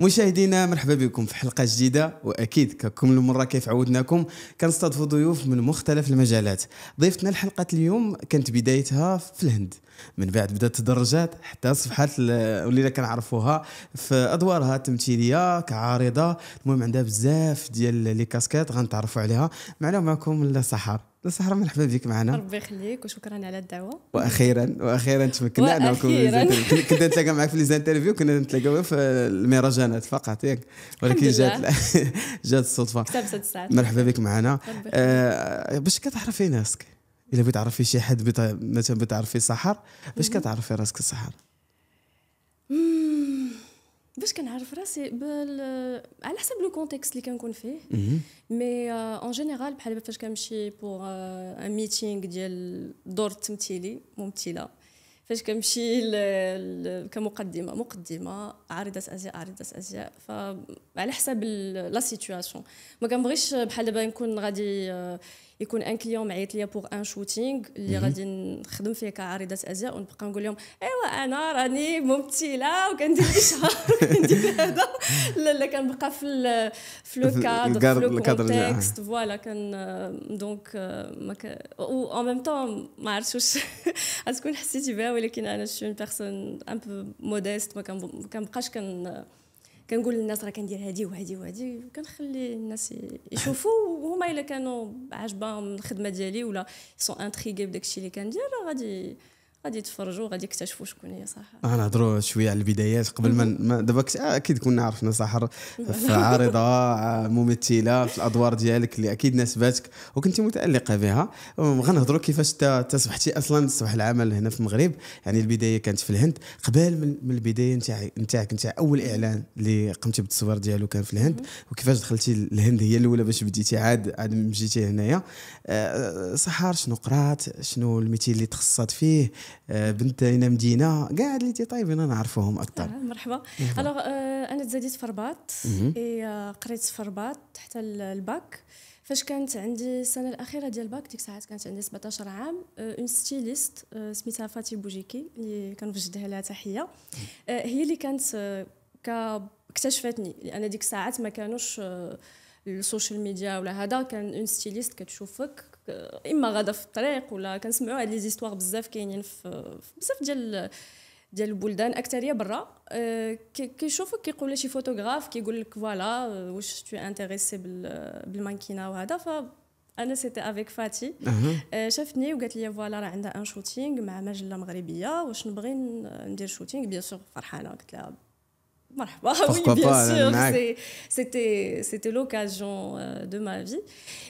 مشاهدينا مرحبا بكم في حلقه جديده واكيد ككم المره كيف عودناكم كنستضيفوا ضيوف من مختلف المجالات ضيفتنا لحلقه اليوم كانت بدايتها في الهند من بعد بدات التدرجات حتى اصبحت ولينا كنعرفوها في ادوارها التمثيليه كعارضه المهم عندها بزاف ديال لي كاسكات غنتعرفوا عليها معنا معكم لا صحاب سهرة مرحبا بك معنا ربي يخليك وشكرا على الدعوه واخيرا واخيرا تمكنا انا كنا نتلاقى معك في ليزانترفيو كنا نتلاقاو في المهرجانات فقط ياك ولكن جات جات الصدفه مرحبا بك معنا آه باش كتعرفي ناسك الا بتعرفي شي حد مثلا بتعرفي سحر باش كتعرفي راسك الصحر باش كنعرف راسي بال على حسب لو كونتكست اللي كنكون فيه مي اون جينيرال بحال فاش كنمشي بور ان ميتينغ ديال دور التمثيلي ممثله فاش كنمشي كمقدمه مقدمه عارضه ازياء عارضه ازياء فعلى حسب لا سيتوياسيون ما كنبغيش بحال دابا نكون غادي يكون ان كليون معيط ليا بوغ ان شوتينغ اللي غادي نخدم فيه كعارضه ازياء ونبقى نقول لهم ايوا انا راني ممثله وكندير الاشهار وكندير هذا لا لا كنبقى في في لو كادر في لو كونتكست فوالا كان دونك ما ك... و اون ميم طون ما عرفتش واش غتكون حسيتي بها ولكن انا شو بيرسون ان بو موديست ما كنبقاش كن كنقول للناس راه كندير هادي وهادي وهادي كنخلي الناس يشوفوا وهما الا كانوا عاجبهم الخدمه ديالي ولا سون انتريغي بداك الشيء اللي كندير راه غادي غادي تفرجوا غادي يكتشفوا شكون هي صح اه نهضروا شويه على البدايات قبل ما دابا آه، اكيد كنا عرفنا صح في عارضه آه، ممثله في الادوار ديالك اللي اكيد ناسباتك وكنت متالقه بها غنهضروا كيفاش انت صبحتي اصلا تصبح العمل هنا في المغرب يعني البدايه كانت في الهند قبل من البدايه نتاعك نتاع اول اعلان اللي قمتي بالتصوير ديالو كان في الهند وكيفاش دخلتي الهند هي الاولى باش بديتي عاد عاد جيتي هنايا آه، صحار شنو قرات شنو الميتي اللي تخصصت فيه آه، بنت هنا مدينه كاع اللي تيطيبين انا نعرفوهم اكثر آه، مرحبا الوغ آه، انا تزاديت في الرباط قريت في الرباط حتى الباك فاش كانت عندي السنه الاخيره ديال الباك ديك الساعات كانت عندي 17 عام اون ستيليست سميتها فاتي بوجيكي اللي كنوجدها لها تحيه هي اللي كانت اكتشفتني لان ديك الساعات ما كانوش السوشيال ميديا ولا هذا كان اون ستيليست كتشوفك اما غادا في الطريق ولا كنسمعوا هاد لي زيستوار بزاف كاينين في بزاف ديال ديال البلدان اكثريه برا آه، كيشوفك كيقول شي فوتوغراف كيقول لك فوالا واش تو انتريسي بالمانكينا وهذا ف انا سيتي افيك فاتي شافتني وقالت لي فوالا راه عندها ان شوتينغ مع مجله مغربيه واش نبغي ندير شوتينغ بيان سور فرحانه قلت لها Voilà. Bah oui, bien pas, sûr. C'était c'était l'occasion euh, de ma vie.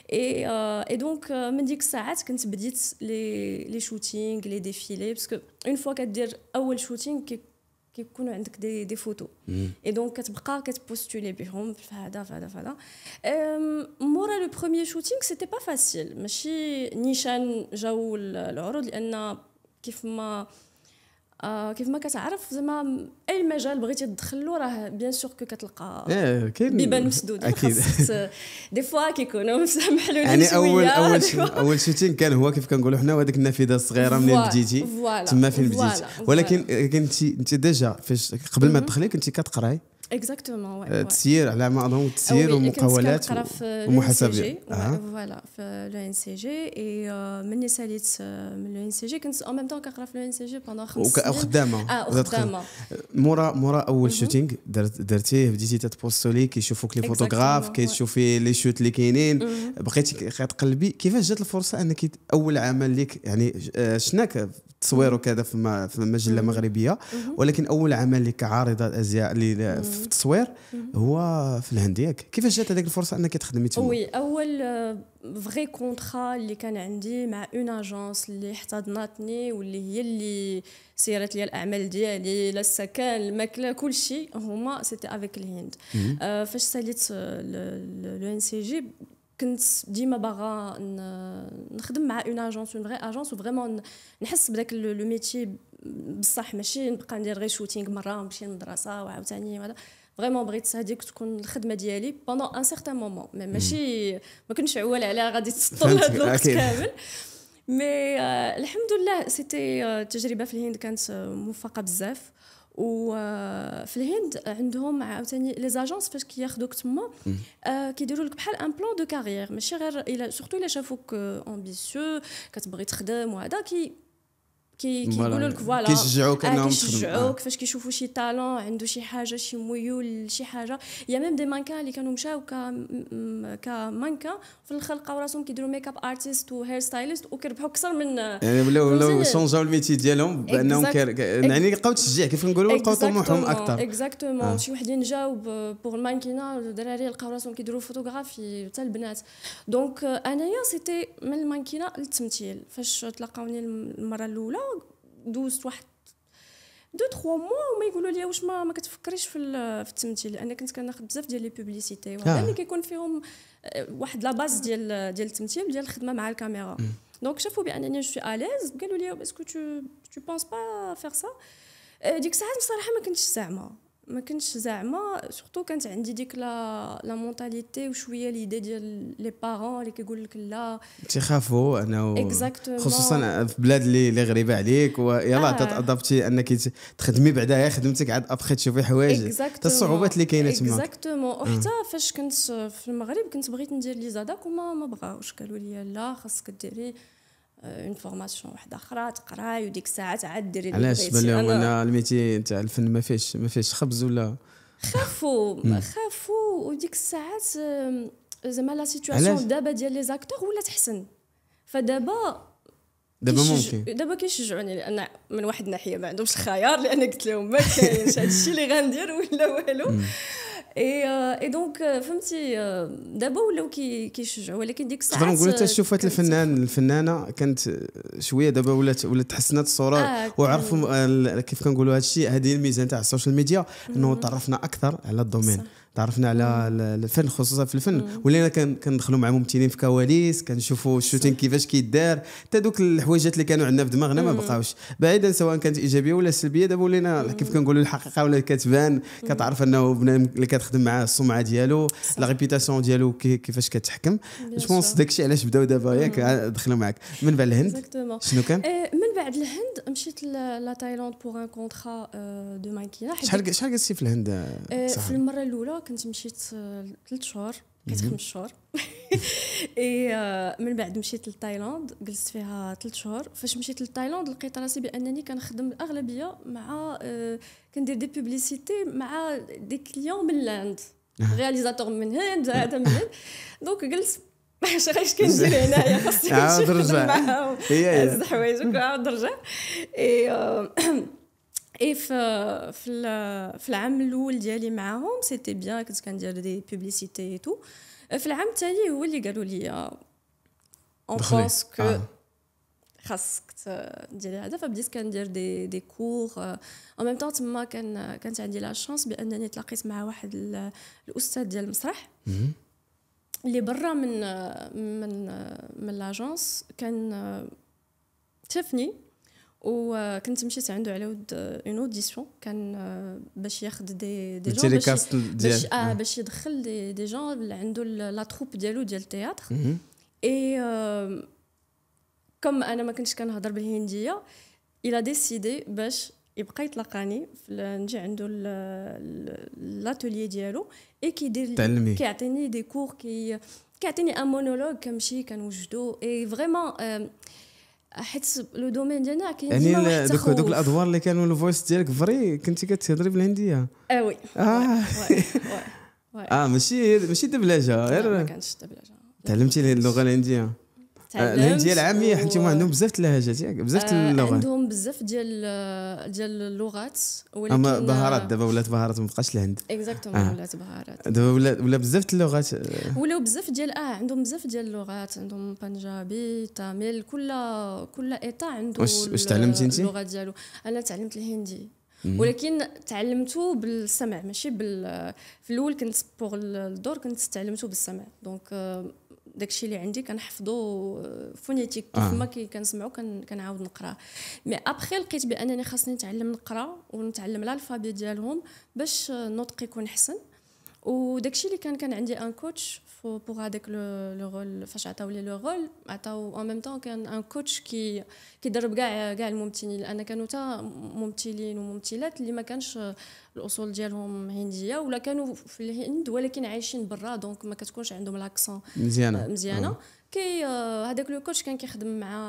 Et, euh, et donc, euh, me dit que ça, quand tu dit les les shootings, les défilés, parce que une fois qu'elle dit ah le shooting, qui qui des des photos. Hmm. Et donc, tu prends, tu postules, puis on hum, fait fada fada Moi, le premier shooting, c'était pas facile. Mais si Nishan j'ai eu l'ordre, elle n'a آه كيف ما كتعرف زعما اي مجال بغيتي تدخل له راه بيان سور كو كتلقى إيه، بيبان مسدود اكيد دي فوا كيكونوا مسامحلولين يعني اول اول اول شوتين كان هو كيف كنقولوا حنا وهذيك النافذه الصغيره منين بديتي تما فين بديتي ولكن كنتي انت ديجا فاش قبل ما تدخلي كنتي كتقراي اكزاكتومون تسيير على ما اظن تسيير ومقاولات ومحاسبه فوالا في لو ان سي جي اي مني ساليت من لو ان سي جي كنت اون ميم طون كنقرا في لو ان سي جي بوندون خمس سنين وخدامه اه وخدامه مورا مورا اول شوتينغ درتيه بديتي تتبوستولي كيشوفوك لي فوتوغراف كيشوفي لي شوت اللي كاينين بقيتي كتقلبي كيفاش جات الفرصه انك اول عمل ليك يعني شناك التصوير وكذا في, في مجله مغربيه ولكن اول عمل لك عارضه ازياء في التصوير هو في الهند ياك كيفاش جات هذيك الفرصه انك تخدمي تما وي اول فغي كونترا اللي كان عندي مع اون اجونس اللي احتضنتني واللي هي اللي سيرت لي الاعمال ديالي لا السكن الماكله كل شيء هما سيتي افيك الهند فاش ساليت لو ان سي جي كنت ديما باغا نخدم مع اون اجونس اون فري اجونس وفريمون نحس بداك لو ميتي بصح ماشي نبقى ندير غير شوتينغ مره نمشي للمدرسه وعاوتاني هذا فريمون بغيت هذيك تكون الخدمه ديالي بوندون ان سيغتان مومون ماشي ما كنتش عوال عليها غادي تسطل هذا الوقت كامل مي آه، الحمد لله سيتي آه، تجربه في الهند كانت آه، موفقه بزاف وفي آه، الهند عندهم عاوتاني لي زاجونس فاش كياخذوك تما آه، كيديروا لك بحال ان بلان دو كارير ماشي غير الا سورتو الا شافوك امبيسيو آه، كتبغي تخدم وهذا كي كي كيقولوا لك فوالا كيشجعوك انهم كيشجعوك فاش كيشوفوا شي تالون عنده شي حاجه شي ميول شي حاجه يا ميم دي مانكا اللي كانوا مشاو ك مانكا في الاخر لقاو راسهم كيديروا ميك اب ارتست وهير ستايلست وكيربحوا اكثر من يعني ولاو ولاو شونجاو الميتي ديالهم بانهم يعني لقاو تشجيع كيف نقولوا لقاو طموحهم اكثر اكزاكتومون شي وحدين جاو بوغ المانكينا الدراري لقاو راسهم كيديروا فوتوغرافي حتى البنات دونك انايا سيتي من المانكينا للتمثيل فاش تلاقاوني المره الاولى دوزت واحد دو تخوا موا وما يقولوا لي واش ما ما كتفكريش في في التمثيل لان كنت كناخذ بزاف ديال لي بوبليسيتي آه. وهذا اللي كيكون فيهم آه، واحد لا باز ديال ديال التمثيل ديال الخدمه مع الكاميرا دونك شافوا بانني جو سوي اليز قالوا لي اسكو تو تو بونس با فيغ سا ديك الساعات بصراحه ما كنتش زعما ما كنتش زعما سورتو كانت عندي ديك لا لا مونتاليتي وشويه ليدي ديال لي بارون اللي كيقول لك لا تيخافوا انه خصوصا في بلاد اللي اللي غريبه عليك ويلا آه. تادابتي انك تخدمي بعدها خدمتك عاد ابخي تشوفي حوايج حتى الصعوبات اللي كاينه تما اكزاكتومون وحتى فاش كنت في المغرب كنت بغيت ندير لي زاداك وما ما بغاوش قالوا لي لا خاصك ديري اون آه، فورماسيون واحده اخرى تقراي وديك الساعات عاد ديري علاش بان لهم ان الميتي تاع الفن ما فيهش ما فيهش خبز ولا خافوا خافوا وديك الساعات آه، زعما لا سيتوياسيون دابا ديال لي زاكتور ولات حسن فدابا دابا ممكن دابا كيشجعوني لان من واحد الناحيه ما عندهمش خيار لان قلت لهم ما كاينش هادشي اللي غندير ولا والو اي اي دونك فهمتي دابا ولاو كيشجعوا ولكن ديك الساعه نقولوا حتى شوفات الفنان الفنانه كانت شويه دابا ولات ولات تحسنات الصوره آه وعرفوا كيف كنقولوا هذا الشيء هذه الميزه نتاع السوشيال ميديا انه تعرفنا اكثر على الدومين تعرفنا على الفن خصوصا في الفن ولينا كندخلوا مع ممثلين في كواليس كنشوفوا الشوتين كيفاش كيدار حتى دوك الحوايجات اللي كانوا عندنا في دماغنا ما بقاوش بعيدا سواء كانت ايجابيه ولا سلبيه دابا ولينا كيف كنقولوا الحقيقه ولا كتبان كتعرف انه اللي كتخدم معاه السمعه ديالو لا ريبيتاسيون ديالو كيفاش كتحكم جو بونس داكشي علاش بداو دابا ياك دخلوا معاك من بعد الهند شنو كان إيه، من بعد الهند مشيت لا تايلاند بوغ ان كونترا دو ماكينا شحال شحال قعدتي في الهند إيه، في المره الاولى كنت مشيت ثلاث آه، شهور بقيت خمس شهور إيه من بعد مشيت لتايلاند جلست فيها ثلاث شهور فاش مشيت لتايلاند لقيت راسي بانني كنخدم الاغلبيه مع آه، كندير دي بوبليسيتي مع دي كليون من الهند رياليزاتور من الهند هذا من الهند دونك جلست باش غاش كندير هنايا خاصني نرجع نخدم معاهم هز حوايجك وعاود رجع اي في في العام الاول ديالي معاهم سيتي بيان كنت كندير دي بوبليسيتي تو في العام التالي هو اللي قالوا لي اون بونس كو خاصك ديري هذا فبديت كندير دي دي كور اون ميم طون تما كان كانت عندي لا شانس بانني تلاقيت مع واحد الاستاذ ديال المسرح اللي برا من من من لاجونس كان شافني Et quand il a une audition, il y euh, des gens la troupe théâtre. Et euh، comme a il a décidé un atelier qui a donné des cours, qui a un monologue, comme chi et vraiment. Euh، حيت لو دومين ديالنا كاين يعني دوك دوك الادوار اللي كانوا الفويس ديالك فري كنتي كتهضري بالهنديه اه وي اه وي اه ماشي ماشي دبلجه غير ما كانتش دبلجه تعلمتي اللغه الهنديه آه، الهنديه العاميه حيت هما عندهم بزاف اللهجات ياك بزاف آه، اللغات عندهم بزاف ديال ديال اللغات ولكن اما بهارات دابا ولات بهارات ما بقاش الهند اكزاكتومون آه. ولات بهارات دابا ولا ولا بزاف اللغات آه. ولاو بزاف ديال اه عندهم بزاف ديال اللغات عندهم بنجابي تامل كل كل ايطا عنده واش واش تعلمتي انت اللغه ديالو انا تعلمت الهندي ولكن تعلمته بالسمع ماشي بال في الاول كنت بوغ الدور كنت تعلمته بالسمع دونك داكشي اللي عندي كنحفظو فونيتيك آه، كيف آه. ما آه. كنسمعو كنعاود نقرا مي ابخي لقيت بانني خاصني نتعلم نقرا ونتعلم الالفابي ديالهم باش آه، النطق يكون حسن وداكشي اللي كان كان عندي ان كوتش pour pour هذاك لو رول فاش عطاو لي لو رول عطاو ان ميم طون كان ان كوتش كي كيدرب كاع كاع الممثلين لان كانوا تا ممثلين وممثلات اللي ما كانش الاصول ديالهم هنديه ولا كانوا في الهند ولكن عايشين برا دونك ما كتكونش عندهم لاكسون مزيانه مزيانه كي آه، هذاك لو كوتش كان كيخدم مع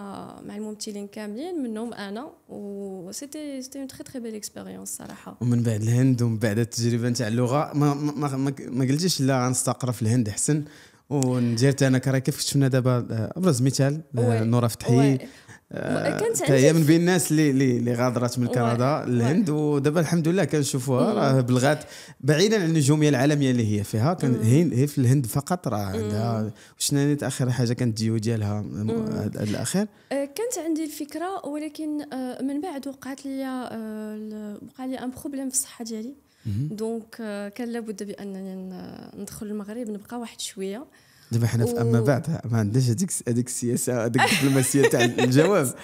مع الممثلين كاملين منهم انا و سيتي سيتي اون تري تري بيل اكسبيريونس صراحه ومن بعد الهند ومن بعد التجربه نتاع اللغه ما ما ما, ما قلتيش لا غنستقر في الهند احسن وندير انا كرا كيف شفنا دابا آه، ابرز مثال آه، نوره فتحي كانت هي آه، من بين الناس اللي اللي غادرات من كندا للهند ودابا الحمد لله كنشوفوها راه بلغات بعيدا عن النجوميه العالميه اللي هي فيها كان هي في الهند فقط راه عندها شنو اخر حاجه كانت ديو ديالها الاخير آه، كانت عندي الفكره ولكن آه، من بعد وقعت لي وقع لي ان بروبليم في الصحه ديالي دونك كان لابد بانني ندخل المغرب نبقى واحد شويه دابا حنا في اما بعد ما عندناش هذيك هذيك السياسه هذيك الدبلوماسيه تاع الجواب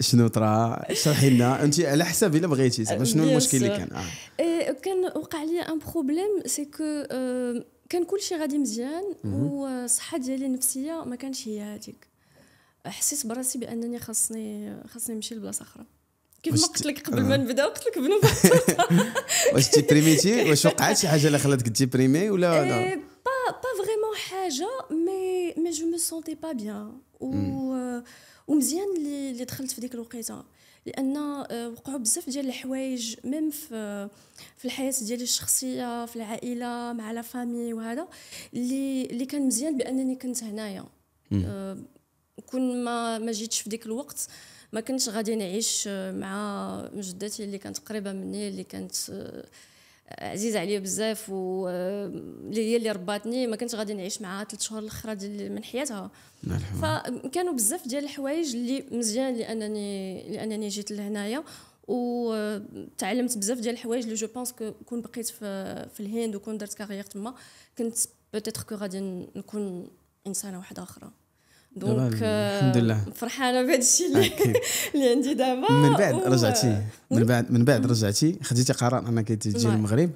شنو طرا شرحي لنا انت على حساب الا بغيتي صافي شنو آه، المشكل اللي آه. كان آه. آه. كان وقع لي ان بروبليم سي كو كان كل شيء غادي مزيان والصحه ديالي النفسيه ما كانش هي هذيك حسيت براسي بانني خاصني خاصني نمشي لبلاصه اخرى كيف ما قلت لك قبل ما نبدا قلت لك بنو واش تيبريميتي واش وقعت شي حاجه اللي خلاتك تيبريمي ولا لا با فريمون حاجه مي مي جو مو سونتي با بيان و ومزيان اللي اللي دخلت في ديك الوقيته لان وقعوا بزاف ديال الحوايج ميم في في الحياه ديالي الشخصيه في العائله مع لا فامي وهذا اللي اللي كان مزيان بانني كنت هنايا كون ما ما جيتش في ديك الوقت ما كنتش غادي نعيش مع جدتي اللي كانت قريبه مني اللي كانت أه عزيزة عليا بزاف و هي آه، اللي رباتني ما كنتش غادي نعيش معاها ثلاث شهور الاخرى ديال من حياتها فكانوا بزاف ديال الحوايج اللي مزيان لانني لانني جيت لهنايا وتعلمت آه، بزاف ديال الحوايج اللي جو بونس كون بقيت في, في الهند وكون درت كارير تما كنت بوتيتر كو غادي نكون انسانه واحده اخرى دونك آه، الحمد لله فرحانه بهذا الشيء اللي, اللي عندي دابا من بعد رجعتي من بعد من بعد رجعتي خديتي قرار انك تجي المغرب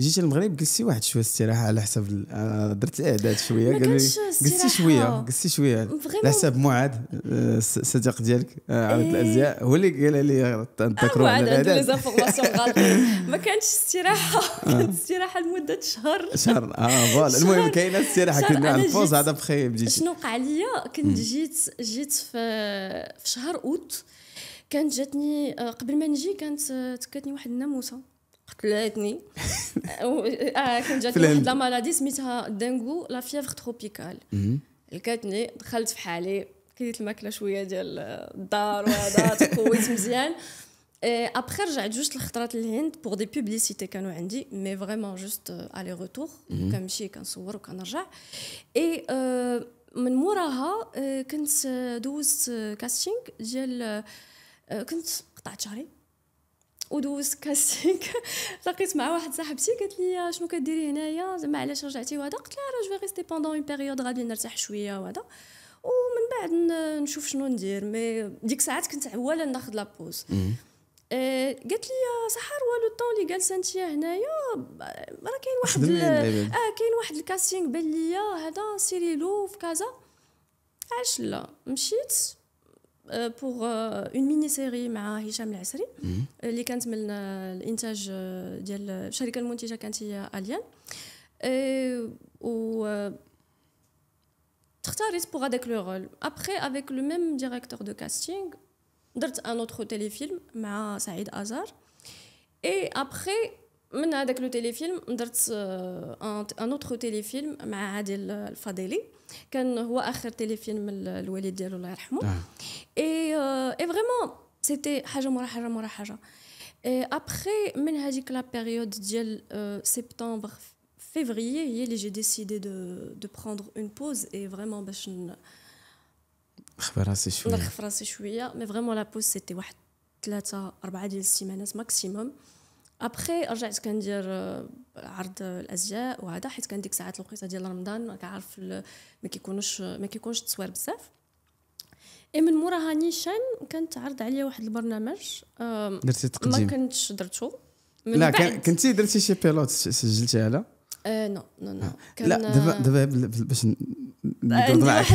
جيتي المغرب جلستي واحد شويه استراحه على حسب آه، درت اعداد شويه قال لي جلستي شويه جلستي شويه على حسب معاد الصديق آه، ديالك عبد إيه. الازياء هو اللي قال لي تذكروا على الاعداد ما كانتش استراحه آه. كانت استراحه لمده شهر شهر اه فوالا المهم كاينه استراحه كنا على الفوز هذا بخيب جيت شنو وقع ليا كنت جيت جيت في في شهر اوت كانت جاتني آه، قبل ما نجي كانت آه، تكاتني واحد الناموسه قتلاتني آه كانت جاتني واحد لا مالادي سميتها دانغو لا فيفر تروبيكال لقاتني دخلت في حالي كليت الماكله شويه ديال الدار وهذا تقويت مزيان ابخي رجعت جوج الخطرات للهند بوغ دي بوبليسيتي كانوا عندي مي فريمون جوست الي روتور كنمشي كنصور وكنرجع اي من موراها euh, كنت دوزت كاستينغ ديال euh، كنت قطعت شهري ودوزت كاستينغ لقيت مع واحد صاحبتي قالت لي آه، شنو كديري هنايا زعما علاش رجعتي وهذا قلت لها راه جو ريستي بوندون اون بيريود غادي نرتاح شويه وهذا ومن بعد نشوف شنو ندير مي ديك الساعات كنت عواله ناخذ لابوز آه، قالت لي سحر والو الطون اللي جالسه انت هنايا راه كاين واحد اه كاين واحد الكاستينغ بان ليا هذا سيريلو في كازا علاش لا مشيت بوغ اون ميني سيري مع هشام العسري آه، اللي كانت من آه، الانتاج ديال الشركه المنتجه كانت هي اليان و تختاريت بوغ هذاك لو رول ابخي افيك لو ميم ديريكتور دو كاستينغ Je me un autre téléfilm, avec Saïd Azar. Et après, je me suis dit un autre téléfilm, avec Adel Fadeli. Je me suis dit un autre téléfilm, le Walid Diyarullah Aramou. Et vraiment, c'était. Et après, je me suis dit que la période de septembre-février, j'ai décidé de prendre une pause et vraiment, me suis نخفى راسي شويه نخفى راسي شويه مي فريمون لا بوز سيتي واحد ثلاثه اربعه ديال السيمانات ماكسيموم ابخي رجعت كندير آه، عرض الازياء وهذا حيت كان ديك ساعات الوقيته ديال رمضان كعارف ما كيكونوش ما كيكونش التصوير بزاف اي من موراها نيشان كانت عرض عليا واحد البرنامج آه، درتي تقديم ما كنتش درتو من لا كنتي درتي شي بيلوت سجلتي على آه، نو نو نو لا دابا دابا باش نقعد آه، معاك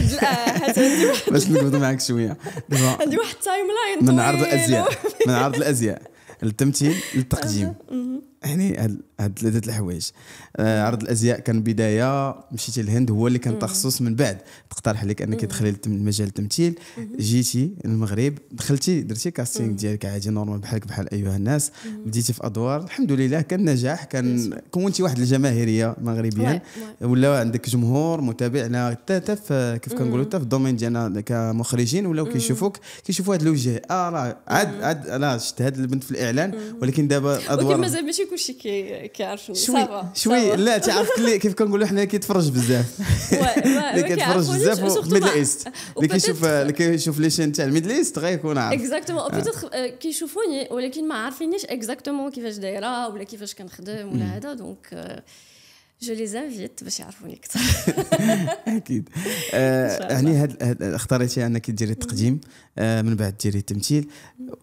باش نقعد معاك شويه دابا عندي واحد التايم لاين من عرض الازياء من عرض الازياء التمثيل للتقديم يعني هاد هاد ثلاثه الحوايج آه، عرض الازياء كان بدايه مشيتي للهند هو اللي كان تخصص من بعد تقترح عليك انك تدخلي مجال التمثيل جيتي المغرب دخلتي درتي كاستينغ ديالك عادي نورمال بحالك بحال ايها الناس بديتي في ادوار الحمد لله كان نجاح كان كونتي واحد الجماهيريه مغربيه ولا عندك جمهور متابع حتى كيف كنقولوا حتى في الدومين ديالنا كمخرجين ولاو كيشوفوك كيشوفوا هذا الوجه اه راه عاد عاد راه شفت هذه البنت في الاعلان ولكن دابا ادوار ولكن مازال ماشي كلشي كي كيعرفني شوي شوي لا تعرف كيف كنقولوا حنا كيتفرج بزاف اللي كيتفرج بزاف ميدل ايست اللي كيشوف اللي كيشوف لي شين تاع الميدل ايست غيكون عارف اكزاكتومون آه. بيتيتر euh, كيشوفوني ولكن ما عارفينيش اكزاكتومون كيفاش دايره ولا كيفاش كنخدم ولا هذا دونك جو لي زانفيت باش يعرفوني اكثر اكيد آه يعني هاد, هاد اختاريتي انك ديري التقديم آه من بعد ديري التمثيل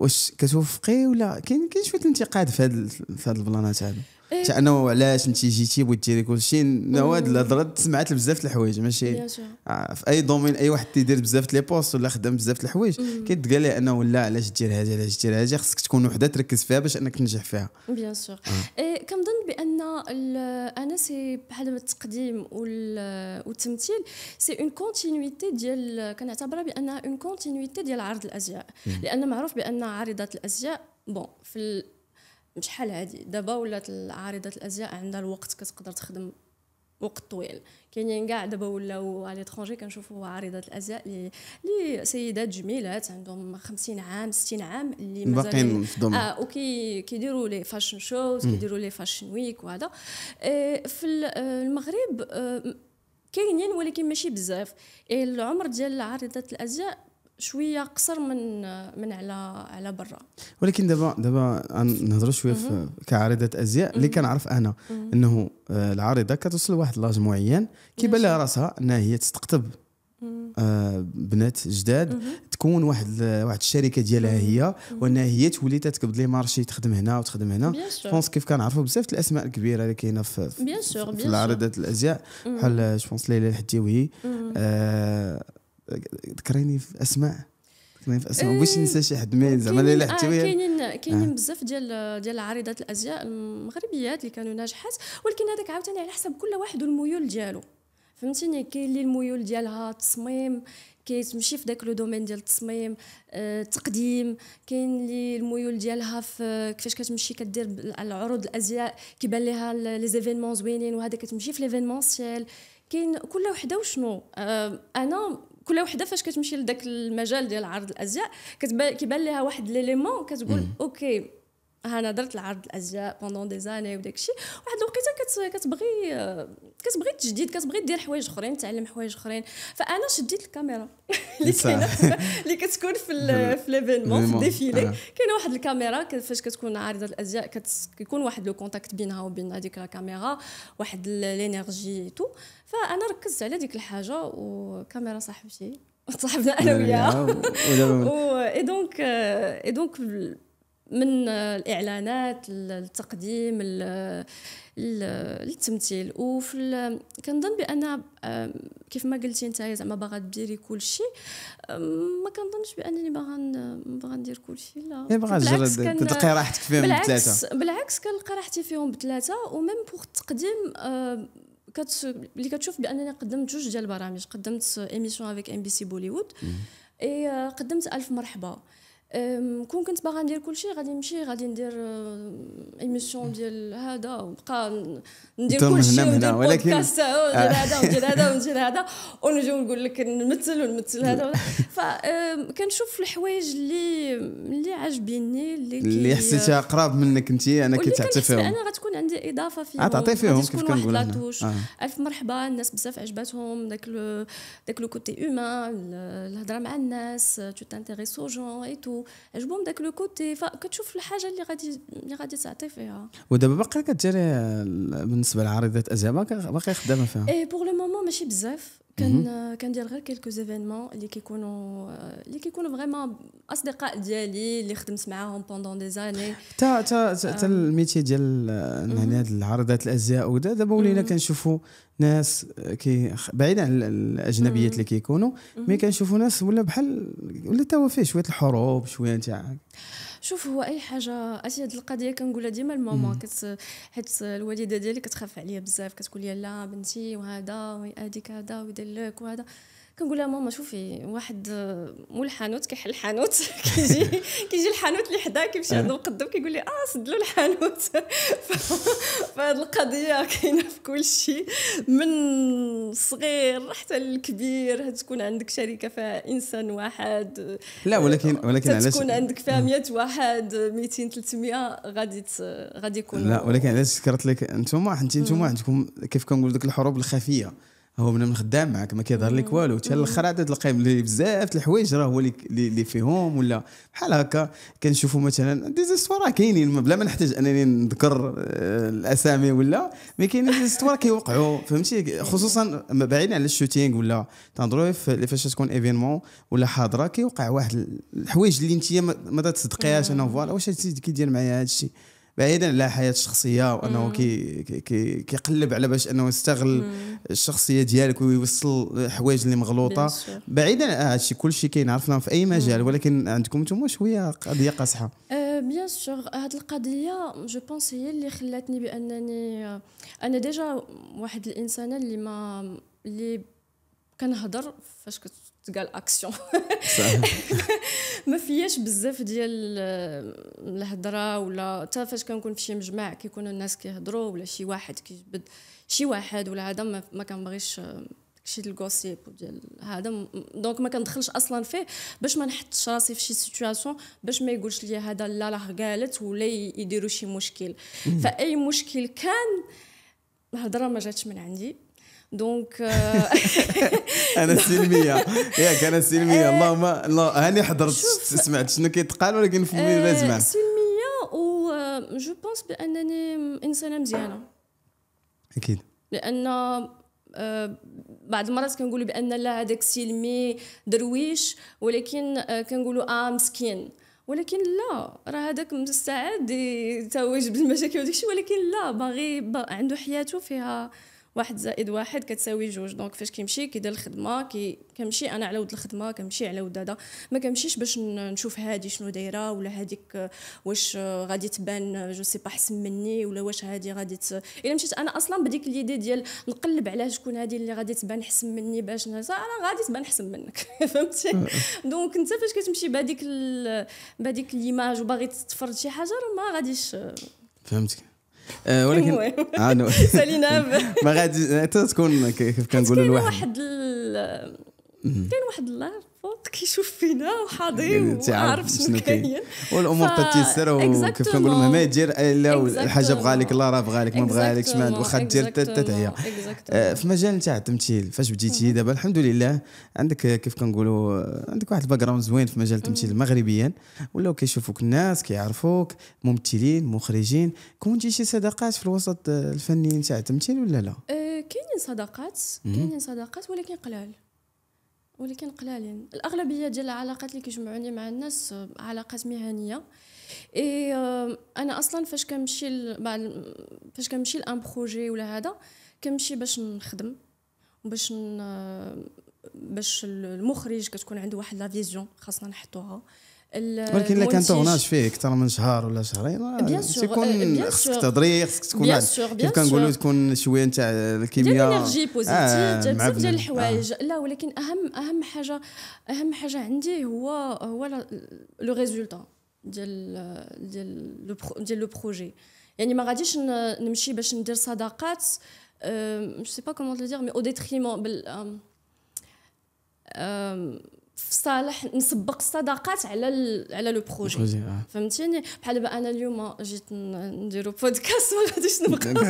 واش كتوفقي ولا كاين كاين شويه الانتقاد في هاد في هاد البلانات هادو إيه. حتى انه علاش انت جيتي بغيتي ديري كلشي نواد الهضره سمعت بزاف د الحوايج ماشي آه، في اي دومين اي واحد تيدير بزاف لي بوست ولا خدم بزاف د الحوايج كيتقال لي انه لا علاش دير هذه علاش دير هذه خصك تكون وحده تركز فيها باش انك تنجح فيها بيان سور آه. إيه، كنظن بان انا سي بحال التقديم والتمثيل سي اون كونتينيتي ديال كنعتبرها بانها اون كونتينيتي ديال عرض الازياء لان معروف بان عارضات الازياء بون في بشحال هادي دابا ولات عارضه الازياء عندها الوقت كتقدر تخدم وقت طويل كاينين كاع دابا ولاو على ليترونجي كنشوفوا عارضات الازياء لي لي سيدات جميلات عندهم 50 عام 60 عام اللي باقيين في الدومين اه وكي كيديروا لي فاشن شوز كيديروا لي فاشن ويك وهذا آه، في آه، المغرب آه، كاينين ولكن ماشي بزاف إيه، العمر ديال عارضات الازياء شويه قصر من من على على برا ولكن دابا دابا نهضروا شويه في كعارضه ازياء اللي كنعرف انا انه آه، العارضه كتوصل لواحد لاج معين كيبان لها راسها انها هي تستقطب آه بنات جداد تكون واحد واحد الشركه ديالها هي وانها هي تولي تتكبد لي مارشي تخدم هنا وتخدم هنا جوبونس كيف كنعرفوا بزاف الاسماء الكبيره اللي كاينه في سور في العارضات الازياء بحال جوبونس آه، ليلى الحجاوي ذكريني في اسماء ذكريني في اسماء باش إيه، ننسى شي حد مين زعما اللي حتى آه كاينين كاينين آه. بزاف ديال ديال عارضات الازياء المغربيات اللي كانوا ناجحات ولكن هذاك عاوتاني على حسب كل واحد والميول ديالو فهمتيني كاين اللي الميول ديالها التصميم كيتمشي في داك لو دومين ديال التصميم آه، التقديم كاين اللي الميول ديالها في كيفاش كتمشي كدير العروض الازياء كيبان ليها لي زيفينمون زوينين وهذا كتمشي في ليفينمونسيال كاين كل وحده وشنو آه، انا كل وحده فاش كتمشي لذاك المجال ديال عرض الازياء كتبان كيبان لها واحد ليليمون كتقول اوكي انا درت العرض الازياء بوندون دي زاني وداك الشيء واحد الوقيته كتبغي كتبغي تجديد كتبغي دير حوايج اخرين تعلم حوايج اخرين فانا شديت الكاميرا اللي كاينه اللي كتكون في في ليفينمون في الديفيلي كاينه واحد الكاميرا فاش كتكون عارضه الازياء كيكون واحد لو كونتاكت بينها وبين هذيك الكاميرا واحد لينيرجي تو فانا ركزت على ديك الحاجه وكاميرا صاحبتي صاحبنا انا وياها اي دونك اي دونك من آه، الاعلانات التقديم التمثيل وفي كنظن بان آه، كيف ما قلتي انت زعما باغا ديري كلشي ما كنظنش بانني باغا باغا ندير كلشي لا إيه، باغا تجرب تلقي راحتك فيهم بثلاثه بالعكس كنلقى راحتي فيهم بثلاثه وميم بوغ التقديم اللي كتشوف بانني قدمت جوج ديال البرامج قدمت ايميسيون افيك ام بي سي بوليوود اي قدمت الف مرحبا كون كنت باغا ندير كلشي غادي نمشي غادي ندير ايميسيون اه، ديال هذا ونبقى ندير كلشي وندير بودكاست وندير هذا وندير هذا وندير هذا ونجي نقول لك نمثل ونمثل هذا ف اه، كنشوف الحوايج اللي اللي عاجبيني اللي اللي حسيتها اه، قراب منك انت انا كي تعطي فيهم انا غتكون عندي اضافه فيهم تعطي فيهم كيف كنقول آه. الف مرحبا الناس بزاف عجباتهم داك داك لو كوتي هومان الهضره مع الناس تو تانتيريسو جون اي تو عجبهم داك لو كوتي فكتشوف الحاجه اللي غادي اللي غادي تعطي فيها ودابا باقي كديري بالنسبه لعارضات ازياء باقي خدامه فيها ايه بوغ لو مومون ماشي بزاف كان كندير غير كيلكو زيفينمون اللي كيكونوا آه، اللي كيكونوا فريمون اصدقاء ديالي اللي خدمت معاهم بوندون دي زاني تا تا تا الميتي ديال يعني هاد العرضات الازياء ودا دابا ولينا كنشوفوا ناس آه، كي بعيد عن الاجنبيات اللي كيكونوا مي كنشوفوا ناس ولا بحال ولا تا هو فيه شويه الحروب شويه تاع شوف هو اي حاجه اجي هذه القضيه كنقولها ديما لماما كت حيت الوالده ديالي كتخاف عليا بزاف كتقول لي لا بنتي وهذا وهذيك هذا ويدير لك وهذا كنقول لها ماما شوفي واحد آه، مول الحانوت كيحل الحانوت كيجي كيجي الحانوت اللي حداه كيمشي عندو أه. قدام كيقول لي اه سد له الحانوت فهاد القضيه كاينه في كل شيء من صغير حتى للكبير تكون عندك شركه فيها انسان واحد لا ولكن آه، ولكن علاش تكون عندك فيها 100 واحد 200 300 غادي غادي يكون لا ولكن علاش ذكرت لك انتم حيت انتم عندكم كيف كنقول ديك الحروب الخفيه هو من خدام معك ما كيظهر لك والو حتى الاخر عاد اللي بزاف الحوايج راه هو اللي فيهم ولا بحال هكا كنشوفوا مثلا دي زيستوار كاينين بلا ما نحتاج انني نذكر آه، الاسامي ولا مي كاينين دي زيستوار كيوقعوا فهمتي خصوصا بعيدا على الشوتينغ ولا تنظروا فاش تكون ايفينمون ولا حاضره كيوقع واحد الحوايج اللي انت ما تصدقيهاش انا فوالا واش كيدير معايا هذا الشيء بعيدا على حياه الشخصيه وانه كي كي كيقلب على باش انه يستغل الشخصيه ديالك ويوصل حوايج اللي مغلوطه بعيدا على كل كلشي كاين عرفنا في اي مجال ولكن عندكم انتم شويه قضيه قاصحه أه بيان سور هاد القضيه جو بونس هي اللي خلاتني بانني أه، انا ديجا واحد الانسانه اللي ما اللي كنهضر فاش كنت تقال اكسيون ما فياش بزاف ديال آه، الهضره ولا حتى فاش كنكون في شي مجمع كيكونوا الناس كيهضروا ولا شي واحد كيجبد شي واحد ولا هذا ما, كنبغيش آه، داكشي ديال هذا دونك ما كندخلش اصلا فيه باش ما نحطش راسي في شي سيتوياسيون باش ما يقولش لي هذا لا راه قالت ولا يديروا شي مشكل فاي مشكل كان الهضره ما جاتش من عندي دونك euh, انا سلميه ياك انا سلميه اللهم الله هاني حضرت سمعت شنو كيتقال ولكن في آه، لازم سلميه و جو آه، بونس بانني انسانه مزيانه اكيد لان آه، بعض المرات كنقولوا بان لا هذاك سلمي درويش ولكن كنقولوا اه مسكين ولكن لا راه هذاك مستعد يتواجد بالمشاكل وداك الشيء ولكن لا باغي عنده حياته فيها واحد زائد واحد كتساوي جوج دونك فاش كيمشي كيدير الخدمه كي كنمشي انا على ود الخدمه كنمشي على ود هذا ما كنمشيش باش نشوف هادي شنو دايره ولا هاديك واش غادي تبان جو سي با حسن مني ولا واش هادي غادي ت... الا مشيت انا اصلا بديك ليدي ديال نقلب على شكون هادي اللي غادي تبان حسن مني باش انا غادي تبان حسن منك فهمتي اه، اه. دونك انت فاش كتمشي بهذيك ال... بهذيك ليماج وباغي تفرض شي حاجه راه ما غاديش فهمتك آه، ولكن آه، سالينا ما غادي تكون كيف كنقولوا لواحد كاين واحد اللايف بوت كيشوف فينا وحاضي يعني وعارف شنو كاين والامور ف... تتيسر وكيف كنقولوا مهما دير لا الحاجه بغالك الله راه بغالك ما بغالك ما واخا دير تتعيا آه، في مجال نتاع التمثيل فاش بديتي دابا الحمد لله عندك كيف كنقولوا عندك واحد الباك جراوند زوين في مجال التمثيل مغربيا ولاو كيشوفوك الناس كيعرفوك ممثلين مخرجين كونتي شي صداقات في الوسط آه، الفني نتاع التمثيل ولا لا؟ آه، كاينين صداقات كاينين صداقات ولكن قلال ولكن قلالين الاغلبيه ديال العلاقات اللي كيجمعوني مع الناس آه، علاقات مهنيه اي آه، انا اصلا فاش كنمشي فاش كنمشي لان بروجي ولا هذا كنمشي باش نخدم باش آه، باش المخرج كتكون عنده واحد لا فيزيون خاصنا نحطوها ولكن الا كان تغناش فيه اكثر من شهر ولا شهرين تيكون آه، آه، آه، خصك تهضري خصك تكون كيف كنقولوا تكون شويه نتاع الكيمياء انرجي بوزيتيف آه ديال الحوايج آه. لا ولكن اهم اهم حاجه اهم حاجه عندي هو هو لو ريزولتا ديال ديال ديال لو بروجي يعني ما غاديش نمشي باش ندير صداقات جو سي با كومون تو دير مي او ديتريمون au في صالح نسبق الصداقات على على لو بروجي آه. فهمتيني بحال دابا انا اليوم جيت نديرو بودكاست ما غاديش نبقى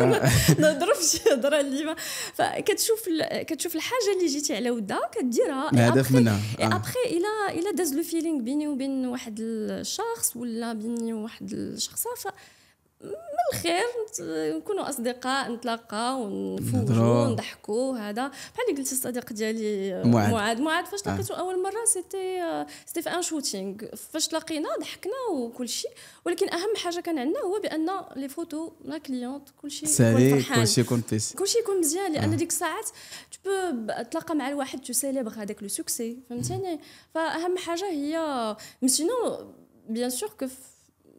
نهضروا في شي هضره اللي ما فكتشوف كتشوف الحاجه اللي جيتي على ودها كديرها الهدف منها ابخي آه. الا الا داز لو فيلينغ بيني وبين واحد الشخص ولا بيني وواحد الشخصه من الخير نكونوا اصدقاء نتلاقاو ونفوجوا ونضحكوا هذا بحال اللي قلت الصديق ديالي معاد آه، معاد فاش آه. لقيته اول مره سيتي سيتي في ان شوتينغ فاش تلاقينا ضحكنا وكل شيء ولكن اهم حاجه كان عندنا هو بان لي فوتو لا كليونت كل شيء سالي كل شيء يكون كل شيء يكون مزيان لان آه. ديك الساعات تلاقى مع الواحد تسيليبغ هذاك لو سوكسي فهمتيني فاهم حاجه هي مسينو بيان سور كو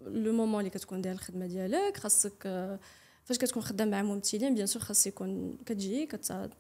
لو مومون اللي كتكون داير الخدمه ديالك خاصك فاش كتكون خدام مع ممثلين بيان سور خاص يكون كتجي كتعرف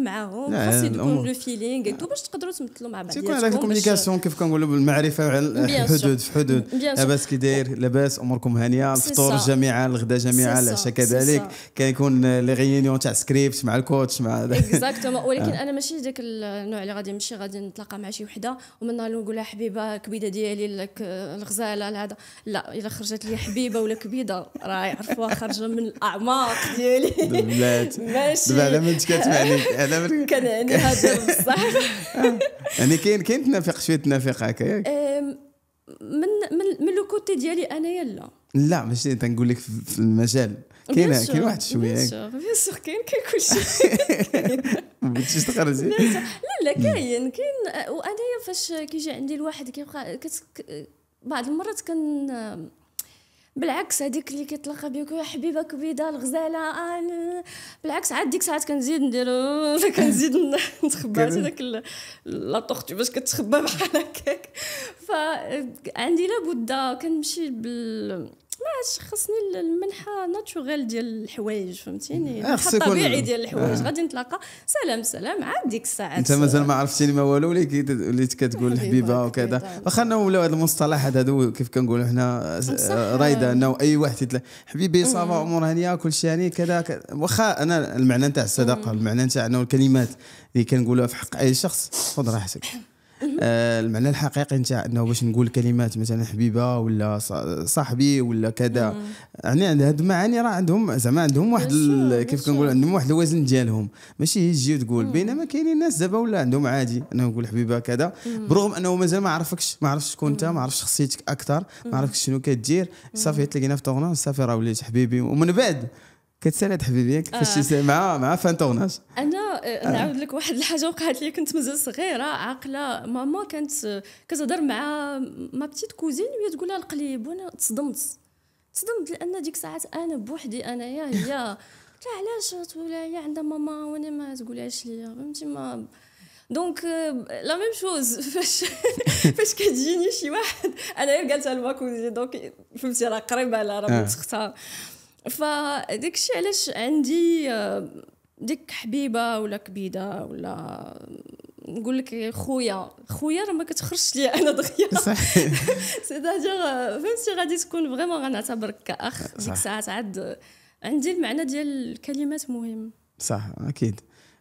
معاهم خاص يكون لو فيلينغ باش تقدروا تمثلوا مع بعض تيكون عندك الكوميونيكاسيون كيف كنقولوا بالمعرفه وعلى الحدود في حدود لاباس كي داير لاباس اموركم هانيه الفطور جميعا الغداء جميعا العشاء كذلك كيكون لي غينيون تاع سكريبت مع الكوتش مع اكزاكتومون ولكن آه. انا ماشي ذاك النوع اللي غادي نمشي غادي نتلاقى مع شي وحده ومن نهار نقول لها حبيبه كبيده ديالي الغزاله هذا لا الا خرجت لي حبيبه ولا كبيده راه يعرفوها خارجه من الاعماق ديالي بلات ماشي دابا هذا ما انت كتسمعني هذا كنعني هذا بصح يعني كاين كاين تنافق شويه تنافق هكا ياك من من من لو كوتي ديالي انايا لا لا ماشي تنقول لك في المجال كاين كاين واحد شويه بيان سور بيان سور كاين كاين كلشي بغيتي تخرجي لا لا كاين كاين أه، وانايا فاش كيجي عندي الواحد كيبقى بعض المرات كن بالعكس هذيك اللي كيتلاقى بيك يا حبيبه كبيده الغزاله آل... آه، بالعكس عاد ديك ساعات كنزيد ندير كنزيد نتخبى هذاك لا تورتو باش كتخبى بحال هكاك فعندي لابد كنمشي بال علاش خصني المنحه ناتشورال ديال الحوايج فهمتيني الطبيعي ديال الحوايج آه. غادي نتلاقى سلام سلام عاد ديك الساعه انت مازال ما عرفتيني ما والو وليت كتقول أيوة، حبيبه وكذا طيب. واخا نولوا هذا المصطلحات هادو كيف كنقولوا حنا آه، رايده آه. انه اي واحد يتلا حبيبي صافا امور هانيه شيء هاني كذا واخا انا المعنى نتاع الصداقه المعنى نتاع انه الكلمات اللي كنقولوها في حق اي شخص خذ راحتك آه، المعنى الحقيقي نتاع انه باش نقول كلمات مثلا حبيبه ولا صاحبي ولا كذا يعني هاد المعاني راه عندهم زعما عندهم واحد كيف كنقول عندهم واحد الوزن ديالهم ماشي تجي وتقول بينما كاينين ناس دابا ولا عندهم عادي انه نقول حبيبه كذا برغم انه مازال ما عرفكش ما عرفش شكون انت ما عرفش شخصيتك اكثر ما عرفش شنو كدير صافي تلاقينا في طورنون صافي راه وليت حبيبي ومن بعد كتساند حبيبي كيفاش آه. مع مع فان تورناج انا آه، آه. نعاود لك واحد الحاجه وقعت لي كنت مازال صغيره عاقله ماما كانت كتهضر مع ما بتيت كوزين وهي تقول لها القليب وانا تصدمت تصدمت لان ديك الساعات انا بوحدي انايا هي قلت لها علاش تقول هي عندها ماما وانا ما تقولهاش ليا فهمتي ما دونك لا ميم شوز فاش فاش كتجيني شي واحد انايا قالتها لما كوزين دونك فهمتي راه قريبه على راه آه. تختار فداك الشيء علاش عندي آه، ديك حبيبه ولا كبيده ولا نقول لك خويا خويا راه ما كتخرجش ليا انا دغيا سي سيتادير فهمتي غادي تكون فريمون غنعتبرك كاخ ديك الساعات عاد عندي المعنى ديال الكلمات مهم صح اكيد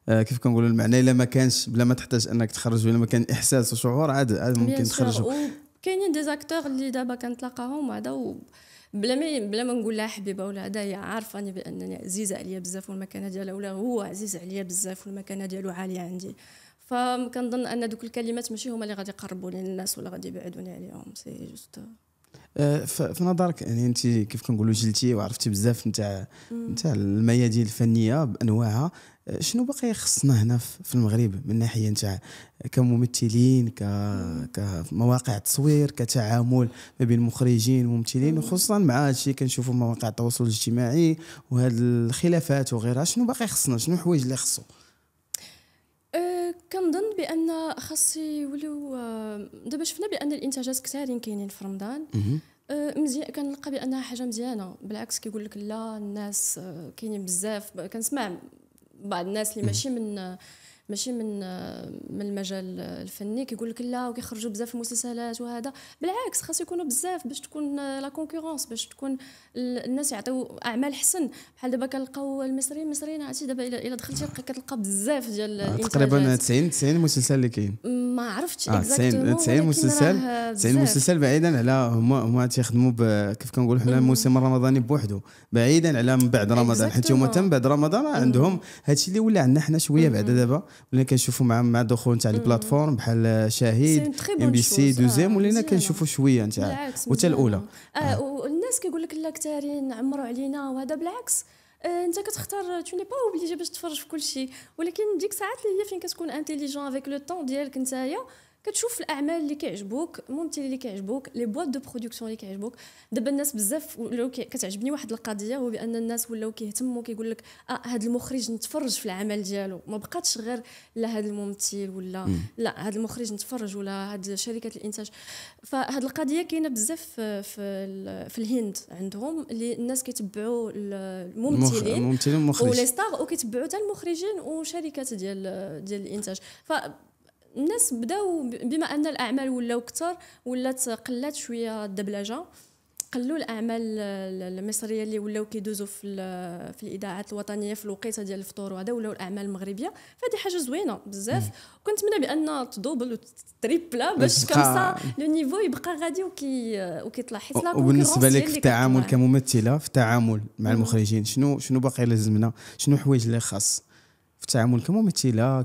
آه كيف كنقولوا المعنى الا ما كانش بلا ما تحتاج انك تخرج ولا ما كان احساس وشعور عاد عاد ممكن تخرجوا كاينين دي زاكتور اللي دابا كنتلاقاهم هذا بلا ما بلا ما نقول لها حبيبه ولا هي عارفاني بانني عزيزه عليا بزاف والمكانه ديالها ولا هو عزيز عليا بزاف والمكانه ديالو عاليه عندي فكنظن ان دوك الكلمات ماشي هما اللي غادي يقربوني للناس ولا غادي يبعدوني عليهم سي جوست آه، في نظرك يعني انت كيف كنقولوا جلتي وعرفتي بزاف نتاع نتاع الميادين الفنيه بانواعها آه، شنو باقي خصنا هنا في المغرب من ناحيه نتاع كممثلين ك كمواقع تصوير كتعامل ما بين مخرجين وممثلين وخصوصا مع هادشي كنشوفوا مواقع التواصل الاجتماعي وهاد الخلافات وغيرها شنو باقي خصنا شنو الحوايج اللي خصو كنظن بان خاص يوليو آه، دابا شفنا بان الانتاجات كثارين كاينين في رمضان آه، مزيان كنلقى بانها حاجه مزيانه بالعكس كيقول لك لا الناس آه، كاينين بزاف كنسمع بعض الناس اللي ماشي من ماشي من من المجال الفني كيقول لك لا وكيخرجوا بزاف المسلسلات وهذا بالعكس خاص يكونوا بزاف باش تكون لا كونكورونس باش تكون الناس يعطيو اعمال حسن بحال دابا كنلقاو المصريين المصريين عرفتي دابا الا دخلتي كتلقى بزاف ديال آه، تقريبا 90 90 مسلسل اللي كاين ما عرفتش آه 90 90 آه، مسلسل 90 مسلسل بعيدا على هما هما تيخدموا كيف كنقولوا حنا الموسم الرمضاني بوحده بعيدا على من بعد رمضان حيت هما تم بعد رمضان عندهم هادشي اللي ولا عندنا حنا شويه بعدا دابا ولينا كنشوفوا مع مع دخول نتاع بلاتفورم بحال شاهد ام بي سي دوزيام ولينا كنشوفوا شويه نتاع وتا الاولى اه, آه. والناس كيقول لك لا كثارين عمروا علينا وهذا بالعكس آه، انت كتختار تو ني با اوبليجي باش تفرج في كل شيء ولكن ديك ساعات اللي هي فين كتكون انتيليجون افيك لو طون ديالك نتايا كتشوف الاعمال اللي كيعجبوك الممثلين اللي كيعجبوك لي بواط دو برودكسيون اللي كيعجبوك دابا الناس بزاف ولاو كتعجبني واحد القضيه هو بان الناس ولاو كيهتموا كيقول لك اه هذا المخرج نتفرج في العمل ديالو ما بقاتش غير لا هذا الممثل ولا لا هذا المخرج نتفرج ولا هاد شركه الانتاج فهاد القضيه كاينه بزاف في في الهند عندهم اللي الناس كيتبعوا الممثلين الممثلين والمخرجين ولي ستار وكيتبعوا حتى المخرجين وشركات ديال ديال الانتاج ف الناس بداو بما ان الاعمال ولاو كثر ولات قلات شويه الدبلجه قلوا الاعمال المصريه اللي ولاو كيدوزوا في في الاذاعات الوطنيه في الوقيته ديال الفطور وهذا ولاو الاعمال المغربيه فهذه حاجه زوينه بزاف وكنتمنى بان تدوبل وتريبلا باش كمسا لو نيفو يبقى غادي وكي وكيطلع حيت لا وبالنسبه لك في التعامل كممثله في التعامل مع المخرجين شنو شنو باقي لازمنا شنو حوايج اللي خاص في التعامل كممثله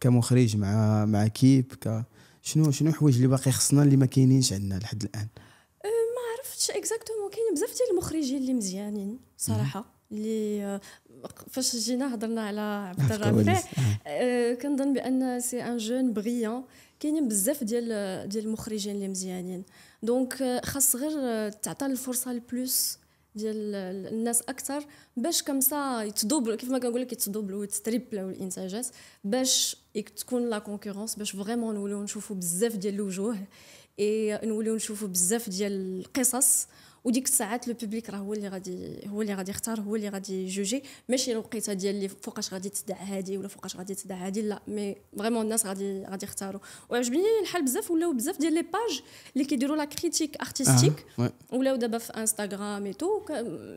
كمخرج مع مع كيب ك شنو شنو الحوايج اللي باقي خصنا اللي ما كاينينش عندنا لحد الان أه، ما عرفتش اكزاكتومون كاين بزاف ديال المخرجين اللي مزيانين صراحه اللي أه، فاش جينا هضرنا على عبد الرافع آه كنظن بان سي ان جون بريون كاينين بزاف ديال ديال المخرجين اللي مزيانين دونك خاص غير تعطى الفرصه لبلوس ديال الناس اكثر باش كمسا يتدوبل كيف ما كنقول لك يتدوبل ويتريبلاو الانتاجات باش تكون لا كونكورونس باش فريمون نوليو نشوفوا بزاف ديال الوجوه اي نوليو نشوفوا بزاف ديال القصص وديك الساعات لو بوبليك راه هو اللي غادي هو اللي غادي يختار هو اللي غادي جوجي ماشي الوقيته ديال اللي فوقاش غادي تدع هادي ولا فوقاش غادي تدع هادي لا مي فريمون الناس غادي غادي يختاروا وعجبني الحال بزاف ولاو بزاف ديال لي باج اللي كيديروا لا كريتيك ارتستيك ولاو دابا في انستغرام اي تو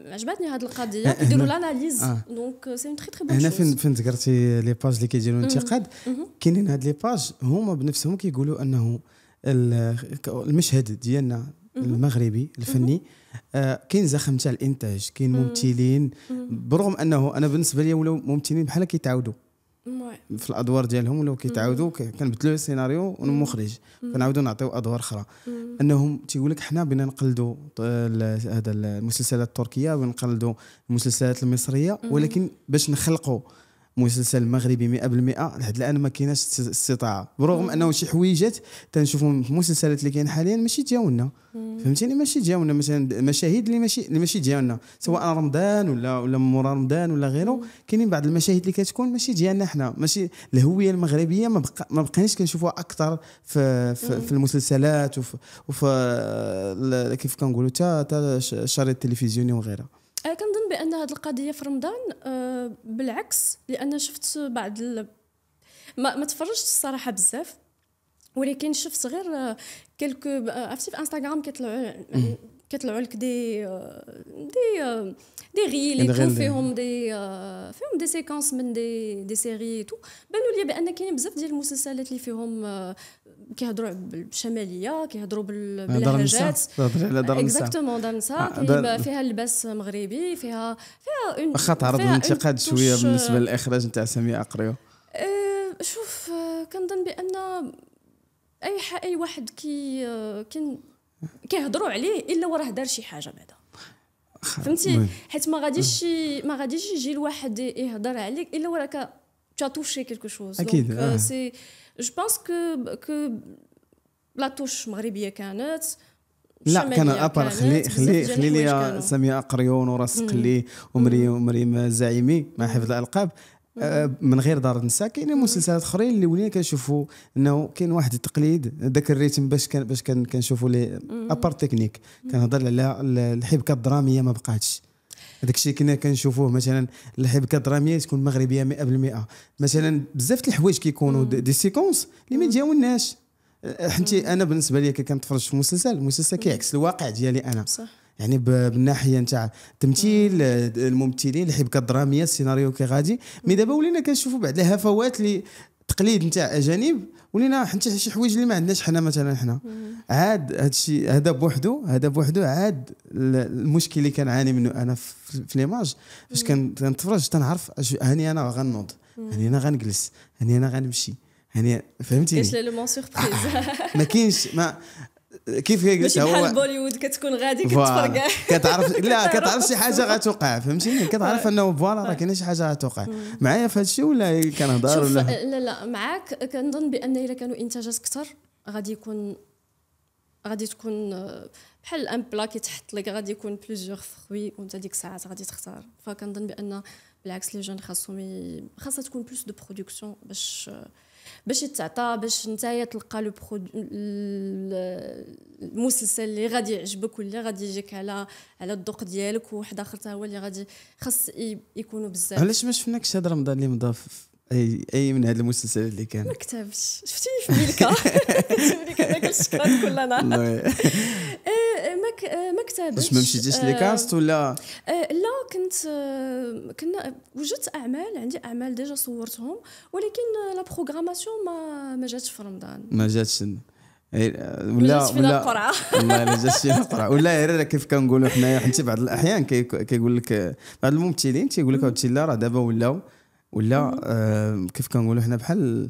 عجبتني هاد القضيه أه، كيديروا لاناليز دونك سي اون تري تري بون هنا فين فين ذكرتي لي باج اللي كيديروا أمم، انتقاد أمم. كاينين هاد لي باج هما بنفسهم كيقولوا انه المشهد ديالنا أمم. المغربي الفني آه، كاين زخم تاع الانتاج كاين ممثلين برغم انه انا بالنسبه لي ولاو ممثلين بحال كيتعاودوا في الادوار ديالهم ولاو كيتعاودوا كنبدلوا السيناريو والمخرج كنعاودوا نعطيو ادوار اخرى انهم تيقول لك حنا بغينا نقلدوا هذا المسلسلات التركيه ونقلدوا المسلسلات المصريه ولكن باش نخلقوا مسلسل مغربي 100% لحد الان ما كايناش استطاعه برغم انه شي حويجات تنشوفهم في المسلسلات اللي كاين حاليا ماشي تجاونا فهمتيني ماشي تجاونا مثلا مشاهد اللي ماشي اللي ماشي تجاونا سواء رمضان ولا ولا مورا رمضان ولا غيره كاينين بعض المشاهد اللي كتكون ماشي ديالنا حنا ماشي الهويه المغربيه ما بقى ما بقيناش كنشوفوها اكثر في في, في المسلسلات وفي, وفي كيف كنقولوا حتى الشريط التلفزيوني وغيره انا أه، كنظن بان هذه القضيه في رمضان أه بالعكس لان شفت بعض ال... ما, ما تفرجتش الصراحه بزاف ولكن شفت غير أه، كلكو أه، عرفتي في انستغرام كيطلعوا كيطلعوا لك دي دي دي غيل اللي فيهم دي فيهم دي سيكونس من دي دي سيري تو بانوا لي بان كاين بزاف ديال المسلسلات اللي فيهم كيهضروا بالشماليه كيهضروا باللهجات تهضري على دار النساء اكزاكتومون دار النساء آه، فيها اللباس مغربي فيها فيها اون واخا تعرض الانتقاد شويه بالنسبه للاخراج نتاع سامي اقريو آه، شوف آه، كنظن بان اي اي واحد كي كي كيهضروا عليه الا وراه دار شي حاجه بعدا فهمتي حيت ما غاديش ما غاديش يجي الواحد يهضر عليك الا وراك تاتوشي كيلكو شوز اكيد دونك euh, آه. سي جو بونس كو كو لا توش مغربيه كانت لا كان ابر خلي خلي خلي لي ساميه قريون ورسق لي ومريم مريم زعيمي مع حفظ الالقاب آه، من غير دار النساء كاينين مسلسلات اخرين اللي ولينا كنشوفوا انه كاين واحد التقليد ذاك الريتم باش كان باش كنشوفوا لي ابار تكنيك كنهضر على الحبكه الدراميه ما بقاتش هذاك الشيء كنا كنشوفوه مثلا الحبكه الدراميه تكون مغربيه 100% مثلا بزاف د الحوايج كيكونوا دي سيكونس اللي ما تجاوناش أه، حنتي انا بالنسبه لي كي كنتفرج في مسلسل المسلسل كيعكس الواقع ديالي انا صح يعني بالناحيه نتاع التمثيل الممثلين الحبكه الدراميه السيناريو كي غادي مي دابا ولينا كنشوفوا بعض الهفوات اللي التقليد نتاع اجانب ولينا حتى شي حوايج اللي ما عندناش حنا مثلا حنا عاد هذا الشيء هذا بوحدو هذا بوحدو عاد المشكل اللي كنعاني منه انا في ليماج فاش كنتفرج تنعرف هاني انا غنوض هاني انا غنجلس هاني انا غنمشي هاني فهمتيني كاش لو مون سوربريز ما كاينش ما كيف قلت هو بحال بوليوود كتكون غادي كتفرقع كتعرف لا كتعرف شي حاجه غتوقع فهمتيني كتعرف انه فوالا راه كاينه شي حاجه غتوقع معايا في هذا الشيء ولا كنهضر ولا لا لا معاك كنظن بان الا كانوا انتاجات اكثر غادي يكون غادي تكون بحال ان بلا كيتحط لك غادي يكون بليزيوغ فخوي وانت ديك الساعات غادي تختار فكنظن بان بالعكس لي جون خاصهم خاصها تكون بلوس دو برودكسيون باش باش يتعطى باش نتايا تلقى لو برود المسلسل اللي غادي يعجبك واللي غادي يجيك على على الذوق ديالك وواحد اخر حتى هو اللي غادي خاص يكونوا بزاف علاش ما شفناكش هذا رمضان اللي مضاف اي اي من هاد المسلسلات اللي كان ما كتبش شفتيني في ميلكا في ميلكا كل نهار كلنا مك... ما كتبتش باش ما مشيتيش لكاست آه، ولا آه، لا كنت آه، كنا وجدت اعمال عندي اعمال ديجا صورتهم ولكن لا بروغراماسيون ما ما جاتش في رمضان ما جاتش إيه، ولا ولا ولا والله الا جات شي القرعه ولا غير كيف كنقولوا حنايا حيت بعض الاحيان كيقول كي لك بعض الممثلين تيقول لك عاوتاني لا راه دابا ولاو ولا آه، كيف كنقولوا حنا بحال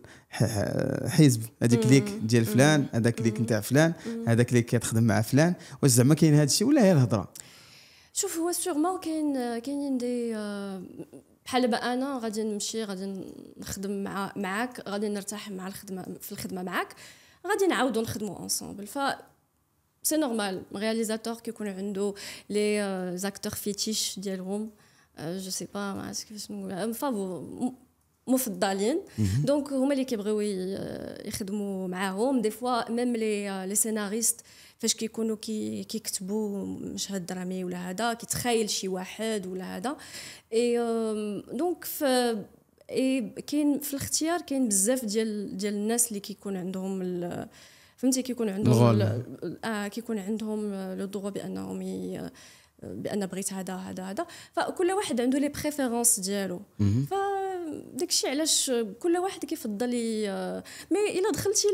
حزب هذيك ليك ديال فلان هذاك ليك نتاع فلان هذاك ليك كتخدم مع فلان واش زعما كاين هذا الشيء ولا هي الهضره شوف هو سيغمون كاين كاينين دي آه، بحال دابا انا غادي نمشي غادي نخدم مع معاك غادي نرتاح مع الخدمه في الخدمه معاك غادي نعاودو نخدمو اونصومبل ف سي نورمال رياليزاتور كيكون عنده لي زاكتور فيتيش ديالهم جو سي با ما عرفتش كيفاش نقول فافو مفضلين دونك هما اللي كيبغيو يخدموا معاهم دي فوا ميم لي لي سيناريست فاش كيكونوا كي كيكتبوا مشهد درامي ولا هذا كيتخايل شي واحد ولا هذا اي دونك اي كاين في الاختيار كاين بزاف ديال ديال الناس اللي كيكون عندهم فهمتي كيكون عندهم اه كيكون عندهم لو ضروري بانهم بان بغيت هذا هذا هذا فكل واحد عنده لي بريفيرونس ديالو ف داكشي علاش كل واحد كيفضل مي الا دخلتي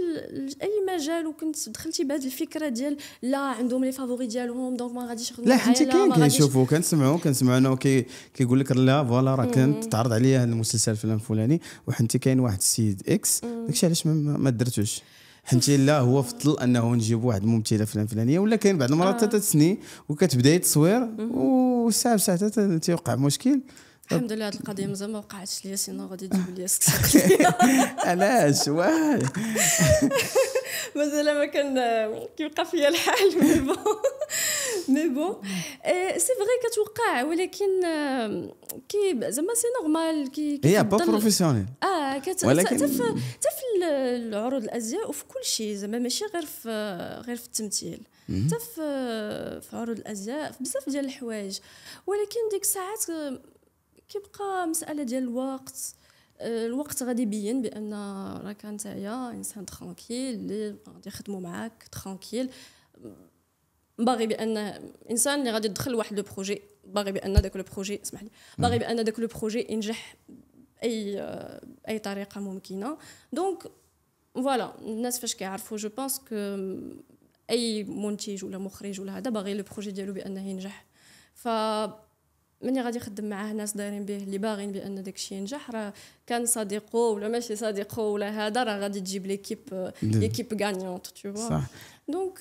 لاي مجال وكنت دخلتي بهذه الفكره ديال لا عندهم لي فافوري ديالهم دونك ما غاديش لا حتى كاين كيشوفوا كنسمعوا انه كي كيقول لك لا فوالا راه كنت تعرض عليا هذا المسلسل الفلاني وحنتي كاين واحد السيد اكس داكشي علاش ما درتوش حنتي لا هو فضل انه نجيب واحد الممثله فلان فلانيه ولا كاين بعض المرات آه. تتسني وكتبداي التصوير وساعه بساعه تيوقع مشكل الحمد لله هذه القضيه مازال ما وقعتش ليا سينو غادي تجيب ليا علاش واه مازال ما كان كيبقى فيا الحال بون مي بون سي فري كتوقع ولكن كي زعما سي نورمال كي هي با بروفيسيونيل اه ولكن حتى في العروض الازياء وفي كل شيء زعما ماشي غير في غير في التمثيل حتى في في عروض الازياء في بزاف ديال الحوايج ولكن ديك الساعات كيبقى مساله ديال الوقت الوقت غادي يبين بان راك نتايا انسان ترانكيل اللي غادي يخدموا معاك ترانكيل باغي بان انسان اللي غادي يدخل واحد لو بروجي باغي بان داك لو بروجي اسمح لي باغي بان داك لو بروجي ينجح اي اي طريقه ممكنه دونك فوالا الناس فاش كيعرفوا جو بونس كو اي منتج ولا مخرج ولا هذا باغي لو بروجي ديالو بانه ينجح ف مني غادي يخدم معاه ناس دايرين به اللي باغين بان داكشي ينجح راه كان صديقه ولا ماشي صديقه ولا هذا راه غادي تجيب ليكيب ليكيب غانيونت تو فوا صح دونك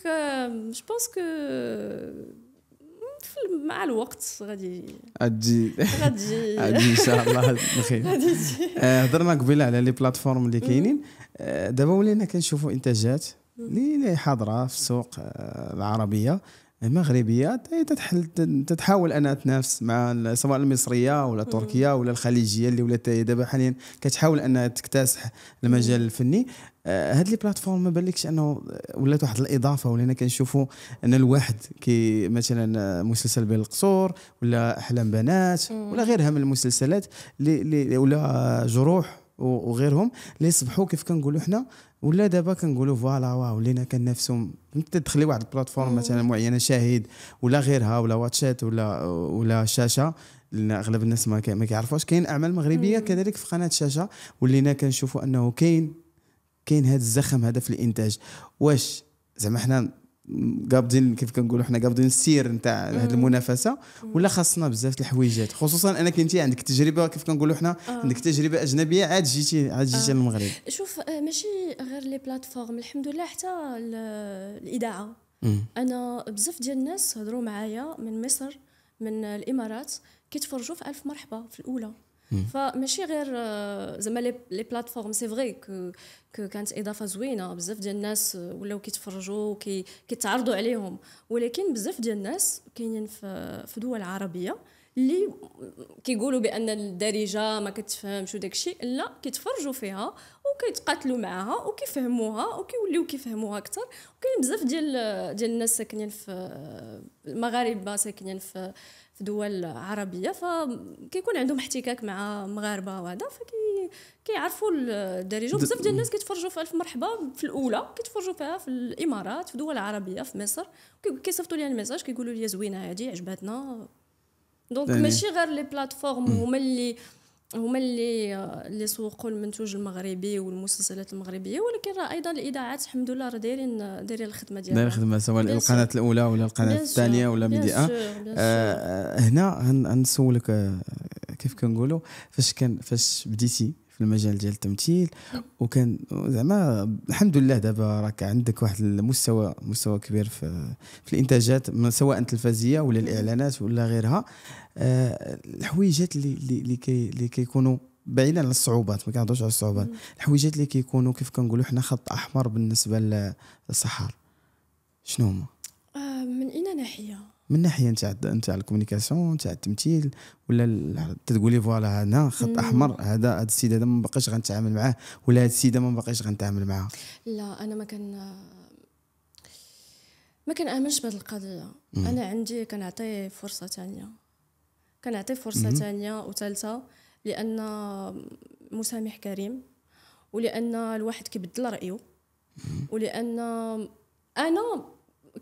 جو بونس كو مع الوقت غادي غادي غادي غادي ان شاء الله بخير غادي آه، هضرنا قبيله على لي بلاتفورم اللي كاينين آه، دابا ولينا كنشوفوا انتاجات اللي حاضره في السوق آه، العربيه مغربيه تتحل تتحاول انها تنافس مع سواء المصريه ولا التركيه ولا الخليجيه اللي ولات دابا حاليا كتحاول انها تكتسح المجال الفني آه، هاد لي بلاتفورم ما بالكش انه ولات واحد الاضافه ولينا كنشوفوا ان الواحد كي مثلا مسلسل بين القصور ولا احلام بنات ولا غيرها من المسلسلات اللي ولا جروح وغيرهم اللي يصبحوا كيف كنقولوا حنا ولا دابا كنقولوا فوالا ولينا لينا انت تدخلي واحد البلاتفورم مثلا معينه شاهد ولا غيرها ولا واتشات ولا ولا شاشه لان اغلب الناس ما كيعرفوش كاين اعمال مغربيه كذلك في قناه شاشه ولينا كنشوفوا انه كاين كاين هذا الزخم هذا في الانتاج واش زعما حنا قابضين كيف كنقولوا حنا قابضين السير نتاع هذه المنافسه ولا خاصنا بزاف الحويجات خصوصا انك انت عندك تجربه كيف كنقولوا حنا آه. عندك تجربه اجنبيه عاد جيتي عاد جيتي آه. للمغرب شوف آه، ماشي غير لي بلاتفورم الحمد لله حتى الاذاعه انا بزاف ديال الناس هضروا معايا من مصر من الامارات كيتفرجوا في الف مرحبا في الاولى فماشي غير زعما لي بلاتفورم سي فري كو كانت اضافه زوينه بزاف ديال الناس ولاو كيتفرجوا كيتعرضوا عليهم ولكن بزاف ديال الناس كاينين في دول عربيه اللي كيقولوا بان الدارجه ما كتفهمش وداك الشيء لا كيتفرجوا فيها وكيتقاتلوا معاها وكيفهموها وكيوليو كيفهموها اكثر وكاين بزاف ديال ديال الناس ساكنين في المغاربه ساكنين في في دول عربيه فكيكون عندهم احتكاك مع مغاربه وهذا فكي كيعرفوا الدارجه بزاف ديال الناس كيتفرجوا في الف مرحبا في الاولى كيتفرجوا فيها في الامارات في دول عربيه في مصر كيصيفطوا لي الميساج كيقولوا لي زوينه هذه عجبتنا دونك يعني ماشي غير لي بلاتفورم هما اللي هما اللي اللي سوقوا المنتوج المغربي والمسلسلات المغربيه ولكن راه ايضا الاذاعات الحمد لله راه دايرين دايرين الخدمه ديالها دايرين الخدمه سواء القناه الاولى ولا القناه الثانيه ولا ميديا آه, آه هنا غنسولك كيف كنقولوا فاش كان فاش بديتي في المجال ديال التمثيل وكان زعما الحمد لله دابا راك عندك واحد المستوى مستوى كبير في, في الانتاجات سواء التلفزيه ولا الاعلانات ولا غيرها آه، الحويجات اللي اللي كي اللي كيكونوا بعيدا على الصعوبات ما كنهضروش على الصعوبات الحويجات اللي كيكونوا كيف كنقولوا حنا خط احمر بالنسبه للصحار شنو هما آه، من اين ناحيه من ناحيه نتاع نتاع الكومونيكاسيون نتاع التمثيل ولا تقولي فوالا هنا خط احمر هذا هذا السيد هذا ما باقيش غنتعامل معاه ولا هذا السيده ما باقيش غنتعامل معاها لا انا ما كان ما امنش بهذه القضيه انا عندي كنعطي فرصه ثانيه كنعطي فرصه ثانيه وثالثه لان مسامح كريم ولان الواحد كيبدل رايه ولان انا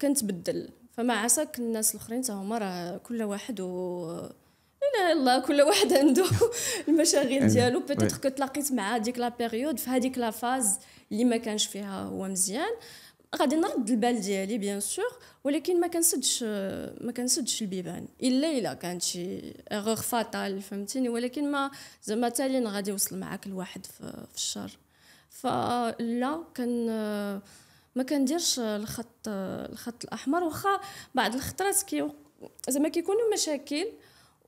كنتبدل فما عساك الناس الاخرين تا هما راه كل واحد و لا يلا كل واحد عنده المشاغل إيه. ديالو بيتيتر إيه. كو تلاقيت مع هذيك لا بيريود في هذيك لا فاز اللي ما كانش فيها هو مزيان غادي نرد البال ديالي بيان سور ولكن ما كنسدش ما كنسدش البيبان الا الا كانت شي اغور فاتال فهمتيني ولكن ما زعما تالي غادي يوصل معاك الواحد في الشر فلا كان ما كنديرش الخط الخط الاحمر واخا بعض الخطرات كي زعما كيكونوا مشاكل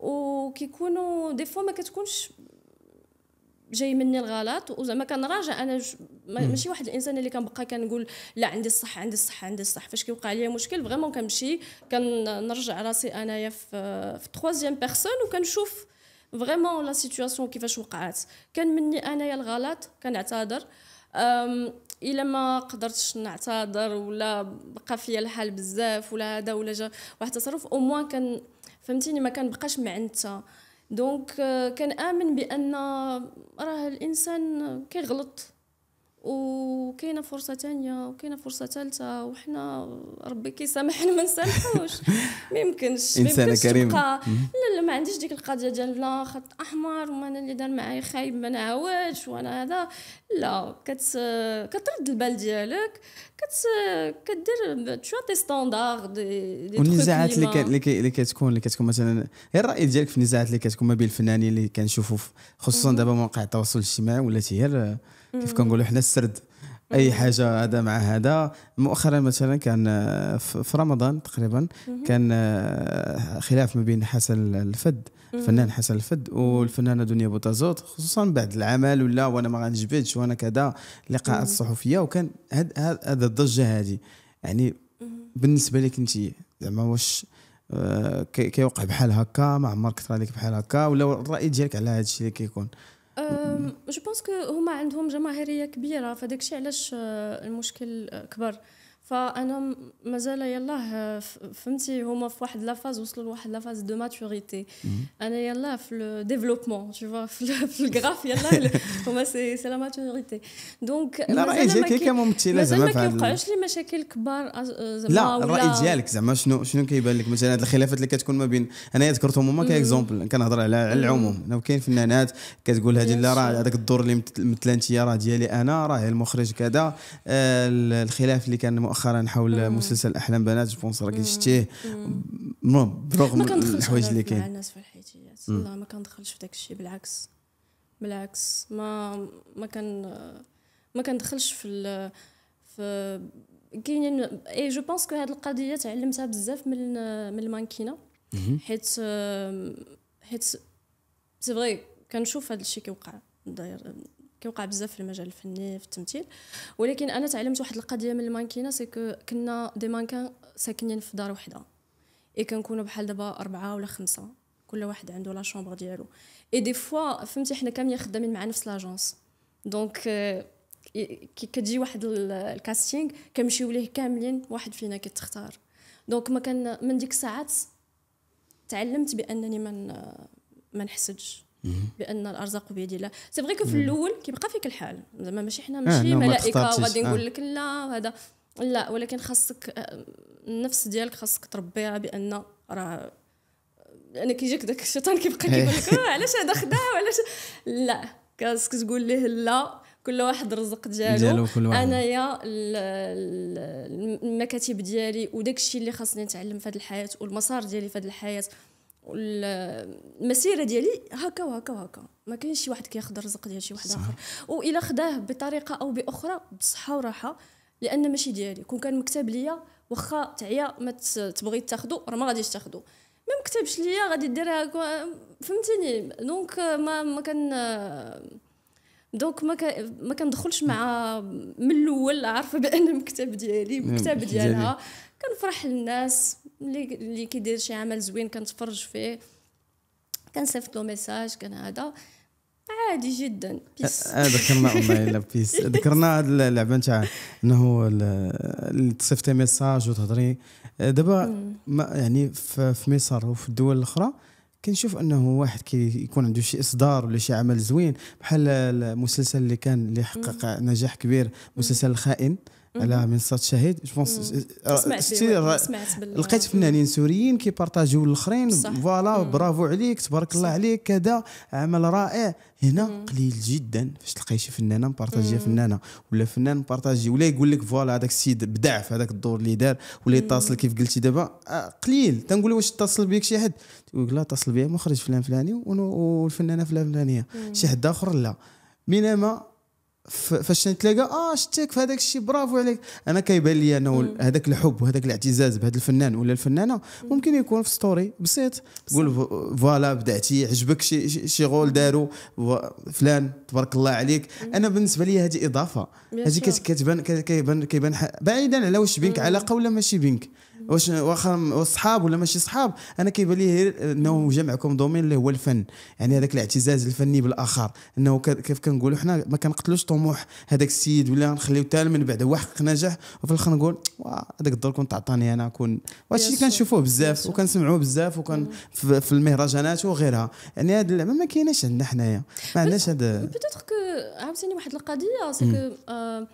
وكيكونوا دي فوا ما كتكونش جاي مني الغلط وزعما كنراجع انا ماشي واحد الانسان اللي كنبقى كنقول لا عندي الصح عندي الصح عندي الصح فاش كيوقع لي مشكل فريمون كنمشي كنرجع راسي انايا في في ترويزيام بيرسون وكنشوف فريمون لا سيتوياسيون كيفاش وقعت كان مني انايا الغلط كنعتذر الا ما قدرتش نعتذر ولا بقى فيا الحال بزاف ولا هذا ولا جا واحد التصرف او موان كان فهمتيني ما كان بقاش معنتها آه، دونك كان امن بان آه، راه الانسان كيغلط وكاينه فرصه ثانيه وكاينه فرصه ثالثه وحنا ربي كيسامحنا ما نسامحوش ما يمكنش انسانه كريمه لا لا ما عنديش ديك القضيه ديال لا خط احمر وانا اللي دار معايا خايب ما نعاودش وانا هذا لا كت كترد البال ديالك كت كدير شو دي ستاندار دي, دي والنزاعات اللي كان اللي كتكون اللي كتكون مثلا الراي ديالك في النزاعات اللي كتكون ما بين الفنانين اللي كنشوفوا خصوصا دابا مواقع التواصل الاجتماعي ولات هي كيف كنقولوا حنا السرد اي حاجه هذا مع هذا مؤخرا مثلا كان في رمضان تقريبا كان خلاف ما بين حسن الفد الفنان حسن الفد والفنانه دنيا بوتازوت خصوصا بعد العمل ولا وانا ما غنجبدش وانا كذا لقاءات صحفيه وكان هذا هاد الضجه هذه يعني بالنسبه لك انت زعما واش آه، كيوقع بحال هكا ما عمرك طرا لك بحال هكا ولا الراي ديالك على هذا الشيء اللي كيكون كي جو بونس كو هما عندهم جماهيريه كبيره فداكشي علاش آه، المشكل آه، كبر فانا مازال يلاه آه، فهمتي هما في واحد لافاز وصلوا لواحد لافاز دو ماتوريتي انا يلاه في لو ديفلوبمون تو فوا في الغراف يلاه هما سي سي لا ماتوريتي دونك لا راي ديالك كممثله زعما ما كيوقعوش لي مشاكل كبار آه، زعما لا الراي ديالك زعما شنو شنو كيبان لك مثلا هاد الخلافات اللي كتكون ما بين انا ذكرتهم هما كاكزومبل كنهضر على العموم كاين فنانات كتقول هذه لا راه هذاك الدور اللي مثلا انت راه ديالي انا راه المخرج كذا آه، الخلاف اللي كان مؤخرا مؤخرا حول مسلسل احلام بنات بونس راكي شتيه المهم برغم الحوايج اللي كاين مع الناس في الحيتيات والله ما كندخلش في داك الشيء بالعكس بالعكس ما ما كان ما كندخلش في ال في كاينين اي جو بونس كو هاد القضيه تعلمتها بزاف من من المانكينه حيت حيت سي فري كنشوف هاد الشيء كيوقع داير كيوقع بزاف في المجال الفني في التمثيل ولكن انا تعلمت واحد القضيه من المانكينه سيكو كنا دي مانكان ساكنين في دار وحده اي كنكونوا بحال دابا اربعه ولا خمسه كل واحد عنده لا شومبر ديالو اي دي فوا فهمتي حنا كاملين خدامين مع نفس لاجونس دونك آه، كي كتجي واحد الكاستينغ كنمشيو ليه كاملين واحد فينا كيتختار دونك ما كان من ديك الساعات تعلمت بانني ما ما نحسدش بان الارزاق بيد الله سي فري في الاول كيبقى فيك الحال زعما ماشي حنا آه، ماشي آه ملائكه وغادي نقول آه. لك لا هذا لا ولكن خاصك آه، النفس ديالك خاصك تربيها بان راه انا كيجيك داك الشيطان كيبقى كيقول لك علاش هذا خدا وعلاش لا خاصك تقول ليه لا كل واحد الرزق ديالو انايا المكاتب ديالي وداك الشيء اللي خاصني نتعلم في هذه الحياه والمسار ديالي في هذه الحياه المسيره ديالي هكا وهكا وهكا ما كاينش شي واحد كياخذ الرزق ديال شي واحد اخر والا خداه بطريقه او باخرى بصحه وراحه لان ماشي ديالي كون كان مكتب ليا واخا تعيا ما تبغي تاخذو راه ما غاديش تاخذو ما مكتبش ليا غادي ديرها فهمتيني دونك ما ما كان دونك ما ما كندخلش مع من الاول عارفه بان المكتب ديالي مكتب ديالها كنفرح للناس اللي كيدير شي عمل زوين كنتفرج فيه كنصيفط له ميساج كان هذا عادي جدا بيس ذكرنا الا بيس ذكرنا هذه اللعبه نتاع انه تصيفطي ميساج وتهضري دابا يعني في مصر وفي الدول الاخرى كنشوف انه واحد كيكون يكون عنده شي اصدار ولا شي عمل زوين بحال المسلسل اللي كان اللي حقق نجاح كبير مسلسل الخائن على منصه شهيد جو euh, بونس لقيت فنانين سوريين كيبارطاجيو الاخرين فوالا برافو عليك تبارك الله عليك كذا عمل رائع هنا قليل جدا فاش تلقاي شي فنانه مبارطاجيه فنانه ولا فنان مبارطاجي ولا يقول لك فوالا هذاك السيد بدع في هذاك الدور اللي دار ولا يتصل كيف قلتي دابا آه، قليل تنقول واش اتصل بك شي حد تقول لا اتصل بيا مخرج فلان فلاني والفنانه فلان فلانيه شي حد اخر لا بينما فاش نتلاقى اه شتك في هذاك الشيء برافو عليك انا كيبان لي انه هذاك الحب وهذاك الاعتزاز بهذا الفنان ولا الفنانه ممكن يكون في ستوري بسيط قول فوالا بدعتي عجبك شي شي غول داروا فلان تبارك الله عليك انا بالنسبه لي هذه اضافه هذه كتبان كيبان كيبان بعيدا على واش بينك علاقه ولا ماشي بينك واش واخا صحاب ولا ماشي صحاب انا كيبان لي انه جمعكم دومين اللي هو الفن يعني هذاك الاعتزاز الفني بالاخر انه كيف كنقولوا حنا ما كنقتلوش طموح هذاك السيد ولا نخليو تال من بعد هو حقق نجاح وفي الاخر نقول هذاك الدور كنت عطاني انا كون هادشي كنشوفوه بزاف وكنسمعوه بزاف وكان في المهرجانات وغيرها يعني هذه اللعبه ما كايناش عندنا حنايا ما عندناش هذا بيتيتر كو عاوتاني واحد القضيه سكو آه،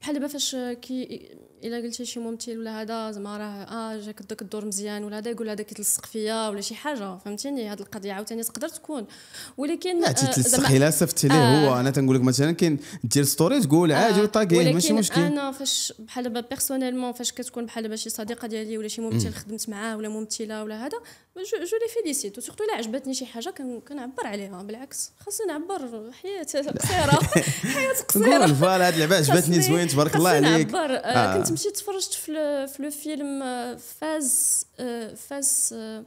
بحال دابا فاش كي الا قلتي شي ممثل ولا هذا زعما راه اه جاك داك الدور مزيان ولا هذا يقول هذا كيتلصق فيا ولا شي حاجه فهمتيني هذه القضيه عاوتاني تقدر تكون ولكن لا تيتلصق آه، الا صيفطتي ليه آه هو انا تنقول لك مثلا كاين دير ستوري تقول عادي آه ماشي مشكل انا فاش بحال دابا بيرسونيلمون فاش كتكون بحال دابا شي صديقه ديالي ولا شي ممثل خدمت معاه ولا ممثله ولا هذا جو لي فيليسيت وسورتو الا عجبتني شي حاجه كنعبر عليها بالعكس خاصني نعبر حياه قصيره حياه قصيره فوالا هاد اللعبه عجبتني زوين تبارك الله عليك آه، آه. كنت كنت مشيت تفرجت في في لو فيلم آه، فاز آه، فاز آه،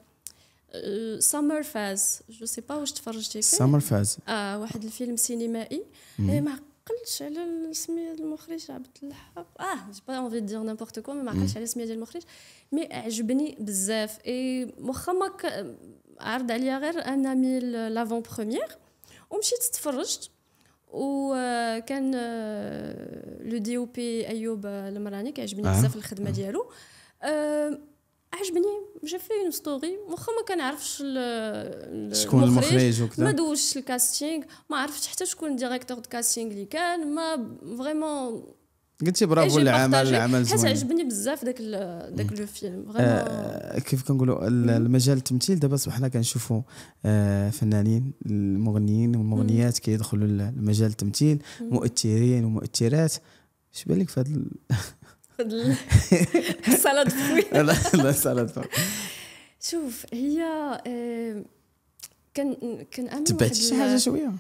سامر فاز جو سي با واش تفرجتي فيه سامر فاز اه واحد الفيلم سينمائي إيه، ما عقلتش على سمية المخرج عبد الحق اه جي با اونفي دير نيمبورت كو ما عقلتش على سمية ديال المخرج مي عجبني بزاف اي واخا ما عرض عليا غير ان امي لافون بروميير ومشيت تفرجت وكان لو دي او بي ايوب المراني كيعجبني بزاف الخدمه ديالو عجبني جا في ستوري واخا ما كنعرفش شكون المخرج وكذا ما دوزش الكاستينغ ما عرفتش حتى شكون ديريكتور دو كاستينغ اللي كان ما فريمون قلتي برافو إيه، العمل العمل زوين حيت عجبني بزاف داك داك لو فيلم آه كيف كنقولوا المجال التمثيل دابا صبحنا كنشوفوا آه فنانين المغنيين والمغنيات كيدخلوا المجال التمثيل مؤثرين ومؤثرات اش بالك في هذا الصلاه فوي لا لا صلاه شوف هي آه، كان كنامن تبعتي شي حاجه شويه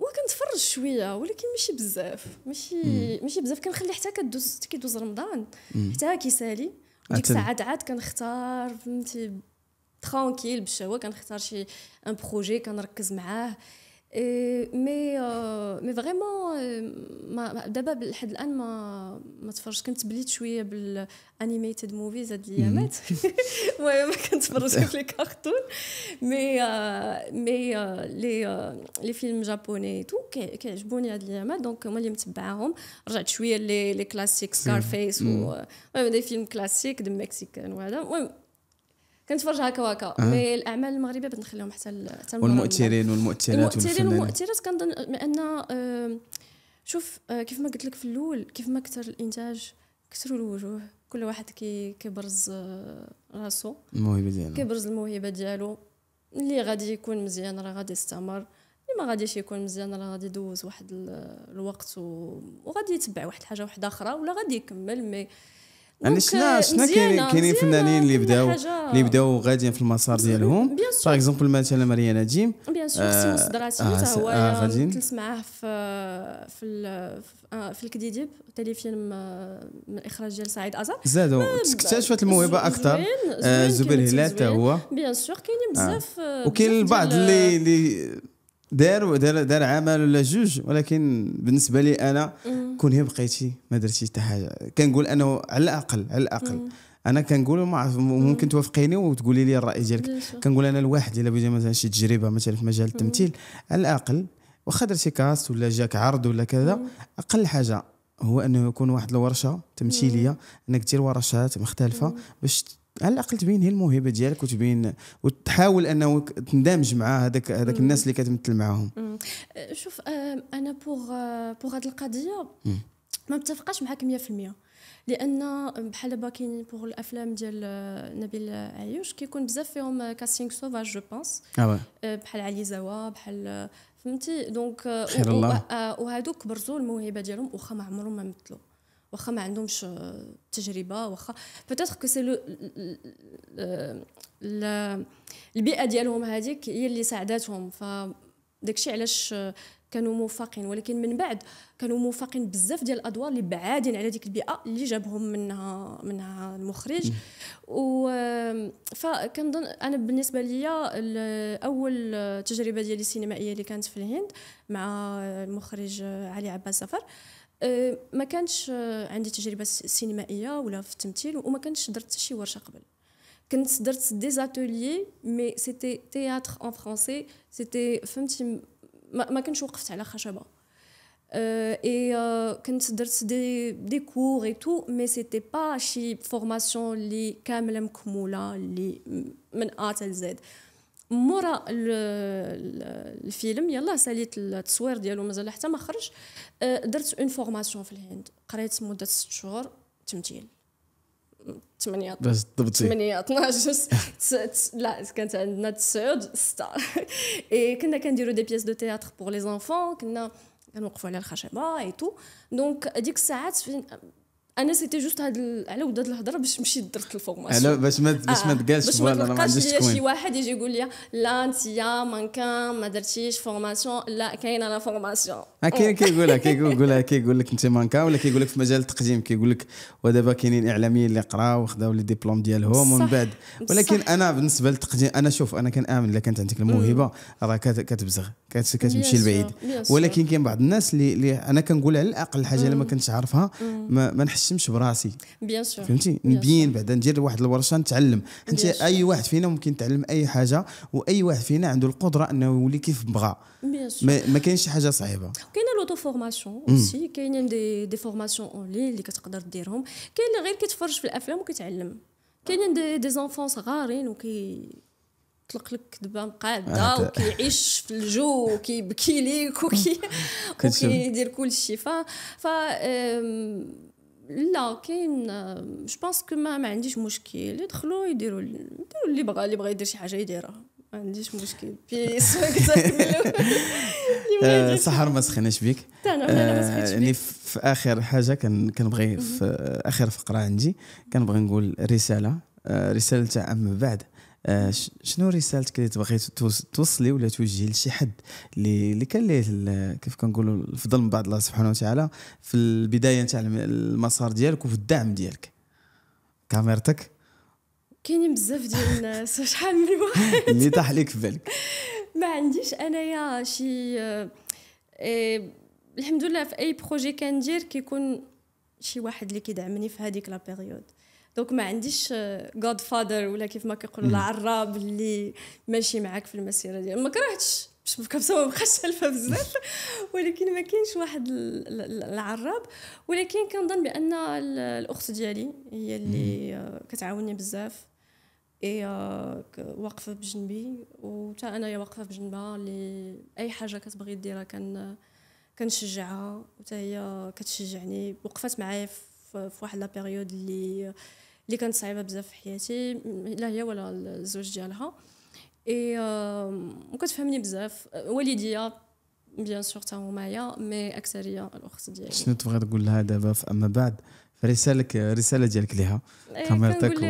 وكنتفرج شويه ولكن ماشي بزاف ماشي ماشي بزاف كنخلي حتى كدوز كيدوز رمضان حتى كيسالي ديك الساعه عاد عاد كنختار فهمتي ترونكيل بالشهوه كنختار شي ان بروجي كنركز معاه مي مي فريمون ما دابا لحد الان ما ما تفرجت كنت بليت شويه بالانيميتد موفيز هاد mhm. الايامات المهم كنتفرج في لي كارتون مي مي لي لي فيلم جابوني تو كيعجبوني هاد الايامات دونك هما اللي متبعاهم رجعت شويه لي لي كلاسيك سكارفيس و دي فيلم كلاسيك دو مكسيكان وهذا المهم كنتفرج هكا وهكا أه. مي الاعمال المغربيه بغيت نخليهم حتى حتى والمؤثرين والمؤثرات المؤثرين والمؤثرات كنظن بان شوف آه، كيف ما قلت لك في الاول كيف ما كثر الانتاج كثروا الوجوه كل واحد كي كيبرز آه، راسو الموهبه ديالو كيبرز الموهبه ديالو اللي غادي يكون مزيان راه غادي يستمر اللي ما غاديش يكون مزيان راه غادي يدوز واحد الوقت و... وغادي يتبع واحد الحاجه واحده اخرى ولا غادي يكمل مي يعني شنا euh, شنا كاينين كاينين فنانين اللي بداو اللي بداو غاديين في المسار ديالهم باغ اكزومبل مثلا مريم نجيم بيان آه، سور سي مصدراتي آه، حتى هو كنت معاه في في في الكديديب فيلم من الاخراج ديال سعيد ازر زادو اكتشفت آه، الموهبه اكثر زبير هلال حتى هو بيان سور كاينين بزاف وكاين البعض اللي اللي دار دار دار عمل ولا جوج ولكن بالنسبه لي انا كون هي بقيتي ما درتي حتى حاجه كنقول انه على الاقل على الاقل مم. انا كنقول ما ممكن توافقيني وتقولي لي الراي ديالك كنقول انا الواحد الا بغيتي مثلا شي تجربه مثلا في مجال التمثيل على الاقل واخا درتي كاست ولا جاك عرض ولا كذا اقل حاجه هو انه يكون واحد الورشه تمثيليه انك دير ورشات مختلفه باش على الاقل تبين هي الموهبه ديالك وتبين وتحاول انه تندمج مع هذاك هذاك الناس اللي كتمثل معاهم أه، شوف أه، انا بوغ بوغ هذه القضيه ما متفقاش معاك 100% لان بحال دابا كاين بوغ الافلام ديال أه، نبيل عيوش كيكون بزاف فيهم كاستينغ سوفاج جو بونس بحال علي زوا بحال فهمتي دونك خير الله وهادوك برزو الموهبه ديالهم واخا ما عمرهم ما مثلوا واخا ما عندهمش آه، تجربه واخا بوتيتر كو سي لو البيئه ديالهم هذيك هي اللي ساعدتهم ف داكشي علاش آه، كانوا موفقين ولكن من بعد كانوا موفقين بزاف ديال الادوار اللي بعادين على ديك البيئه اللي جابهم منها منها المخرج و آه، فكنظن انا بالنسبه ليا اول تجربه ديالي السينمائيه اللي كانت في الهند مع المخرج علي عباس أه أه، ما كانش أه، عندي تجربه سينمائيه ولا في التمثيل وما كانش درت حتى شي ورشه قبل كنت درت دي زاتولي مي سيتي تياتر اون فرونسي سيتي فهمتي ما, كنتش وقفت على خشبه اي أه، كنت درت دي دي كور اي تو مي سيتي با شي فورماسيون اللي كامله مكموله اللي من ا حتى لزد مورا الفيلم يلا ساليت التصوير ديالو مازال حتى ما خرج أه، درت اون فورماسيون في الهند قريت مده 6 شهور تمثيل 8 8 12 لا كانت عندنا 9 6 اي كنا كنديرو دي بيس دو تياتر بور لي زانفون كنا كنوقفوا على الخشبه اي تو دونك ديك الساعات انا سيتي جوست هاد على ود هاد الهضره باش مشيت درت الفورماسيون على باش ما باش ما آه. تقالش باش ما تلقاش شي واحد يجي يقول لي لا انت يا كان ما درتيش فورماسيون لا كاينه لا فورماسيون كاين كيقولها كيقولها كيقول لك انت مانكا ولا كيقول لك في مجال التقديم كيقول لك ودابا كاينين اعلاميين اللي قراو وخداو لي ديبلوم ديالهم ومن بعد ولكن انا بالنسبه للتقديم انا شوف انا كنامن الا كانت عندك الموهبه راه كتبزغ كتمشي لبعيد ولكن كاين بعض الناس اللي, انا كنقول على الاقل الحاجه اللي ما كنتش عارفها ما, ما نحش نحشمش براسي بيان سور فهمتي نبين بعدا ندير واحد الورشه نتعلم حيت اي واحد فينا ممكن يتعلم اي حاجه واي واحد فينا عنده القدره انه يولي كيف بغى ما, ما كاينش شي حاجه صعيبه كاينه لوطو فورماسيون اوسي كاينين دي دي فورماسيون اون لين اللي كتقدر ديرهم كاين اللي غير كيتفرج في الافلام وكيتعلم كاينين دي, دي زونفون صغارين وكي طلق لك مقاده آه وكيعيش في الجو وكيبكي ليك وكي وكيدير كل شيء ف ف لا كاين جو بونس كو ما, ما عنديش مشكل يدخلوا يديروا يديروا اللي بغى اللي بغى يدير شي حاجه يديرها ما عنديش مشكل بيس آه، صح ما سخيناش بك آه، يعني في اخر حاجه كنبغي في اخر فقره عندي كنبغي نقول رساله آه، رساله تاع بعد آه شنو رسالتك اللي تبغي توصلي ولا توجهي لشي حد اللي اللي كان ليه كيف كنقولوا الفضل من بعد الله سبحانه وتعالى في البدايه نتاع المسار ديالك وفي الدعم ديالك كاميرتك كاينين بزاف ديال الناس شحال من واحد اللي طاح لك في بالك ما عنديش انايا شي آه، إيه، الحمد لله في اي بروجي كندير كيكون شي واحد اللي كيدعمني في هذيك لا بيريود دونك ما عنديش جاد آه, فادر ولا كيف ما كيقولوا العراب اللي ماشي معاك في المسيره ديالك ما كرهتش باش نبقى ما بقاش بزاف ولكن ما كاينش واحد العراب ولكن كنظن بان الاخت ديالي هي اللي آه, كتعاوني بزاف هي آه, واقفه بجنبي وحتى انايا واقفه بجنبها اللي اي حاجه كتبغي ديرها كان كنشجعها وتا هي كتشجعني وقفت معايا في واحد لا بيريود اللي اللي كانت صعيبه بزاف في حياتي لا هي ولا الزوج ديالها اي euh، وكتفهمني بزاف والديا بيان سور تاهو معايا مي اكثريه الاخت ديالي شنو تبغي تقول لها دابا اما بعد فرسالك رساله ديالك ليها إيه، كاميرتك و...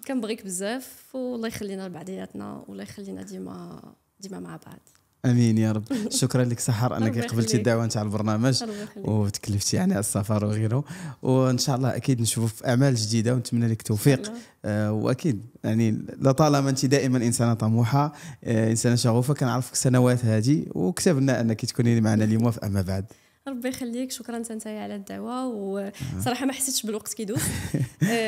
كنبغيك بزاف والله يخلينا لبعضياتنا والله يخلينا ديما ديما مع بعض امين يا رب شكرا لك سحر انك قبلتي الدعوه نتاع البرنامج وتكلفتي يعني على السفر وغيره وان شاء الله اكيد نشوفوا في اعمال جديده ونتمنى لك التوفيق آه، واكيد يعني لطالما انت دائما انسانه طموحه آه، انسانه شغوفه كنعرفك السنوات هذه وكتبنا انك تكوني معنا اليوم في اما بعد ربي يخليك شكرا انت على الدعوه آه. وصراحه ما حسيتش بالوقت كيدوز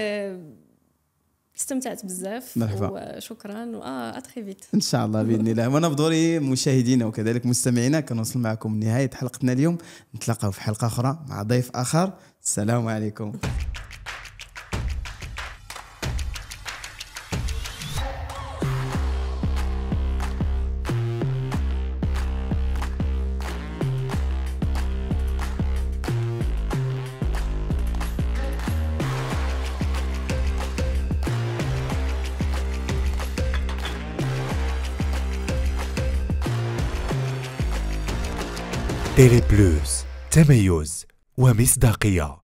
استمتعت بزاف مرحبا وشكرا واه اتخي آه، فيت ان شاء الله باذن الله وانا بدوري مشاهدينا وكذلك مستمعينا كنوصل معكم لنهايه حلقتنا اليوم نتلاقاو في حلقه اخرى مع ضيف اخر السلام عليكم تيلي بلوس تميز ومصداقية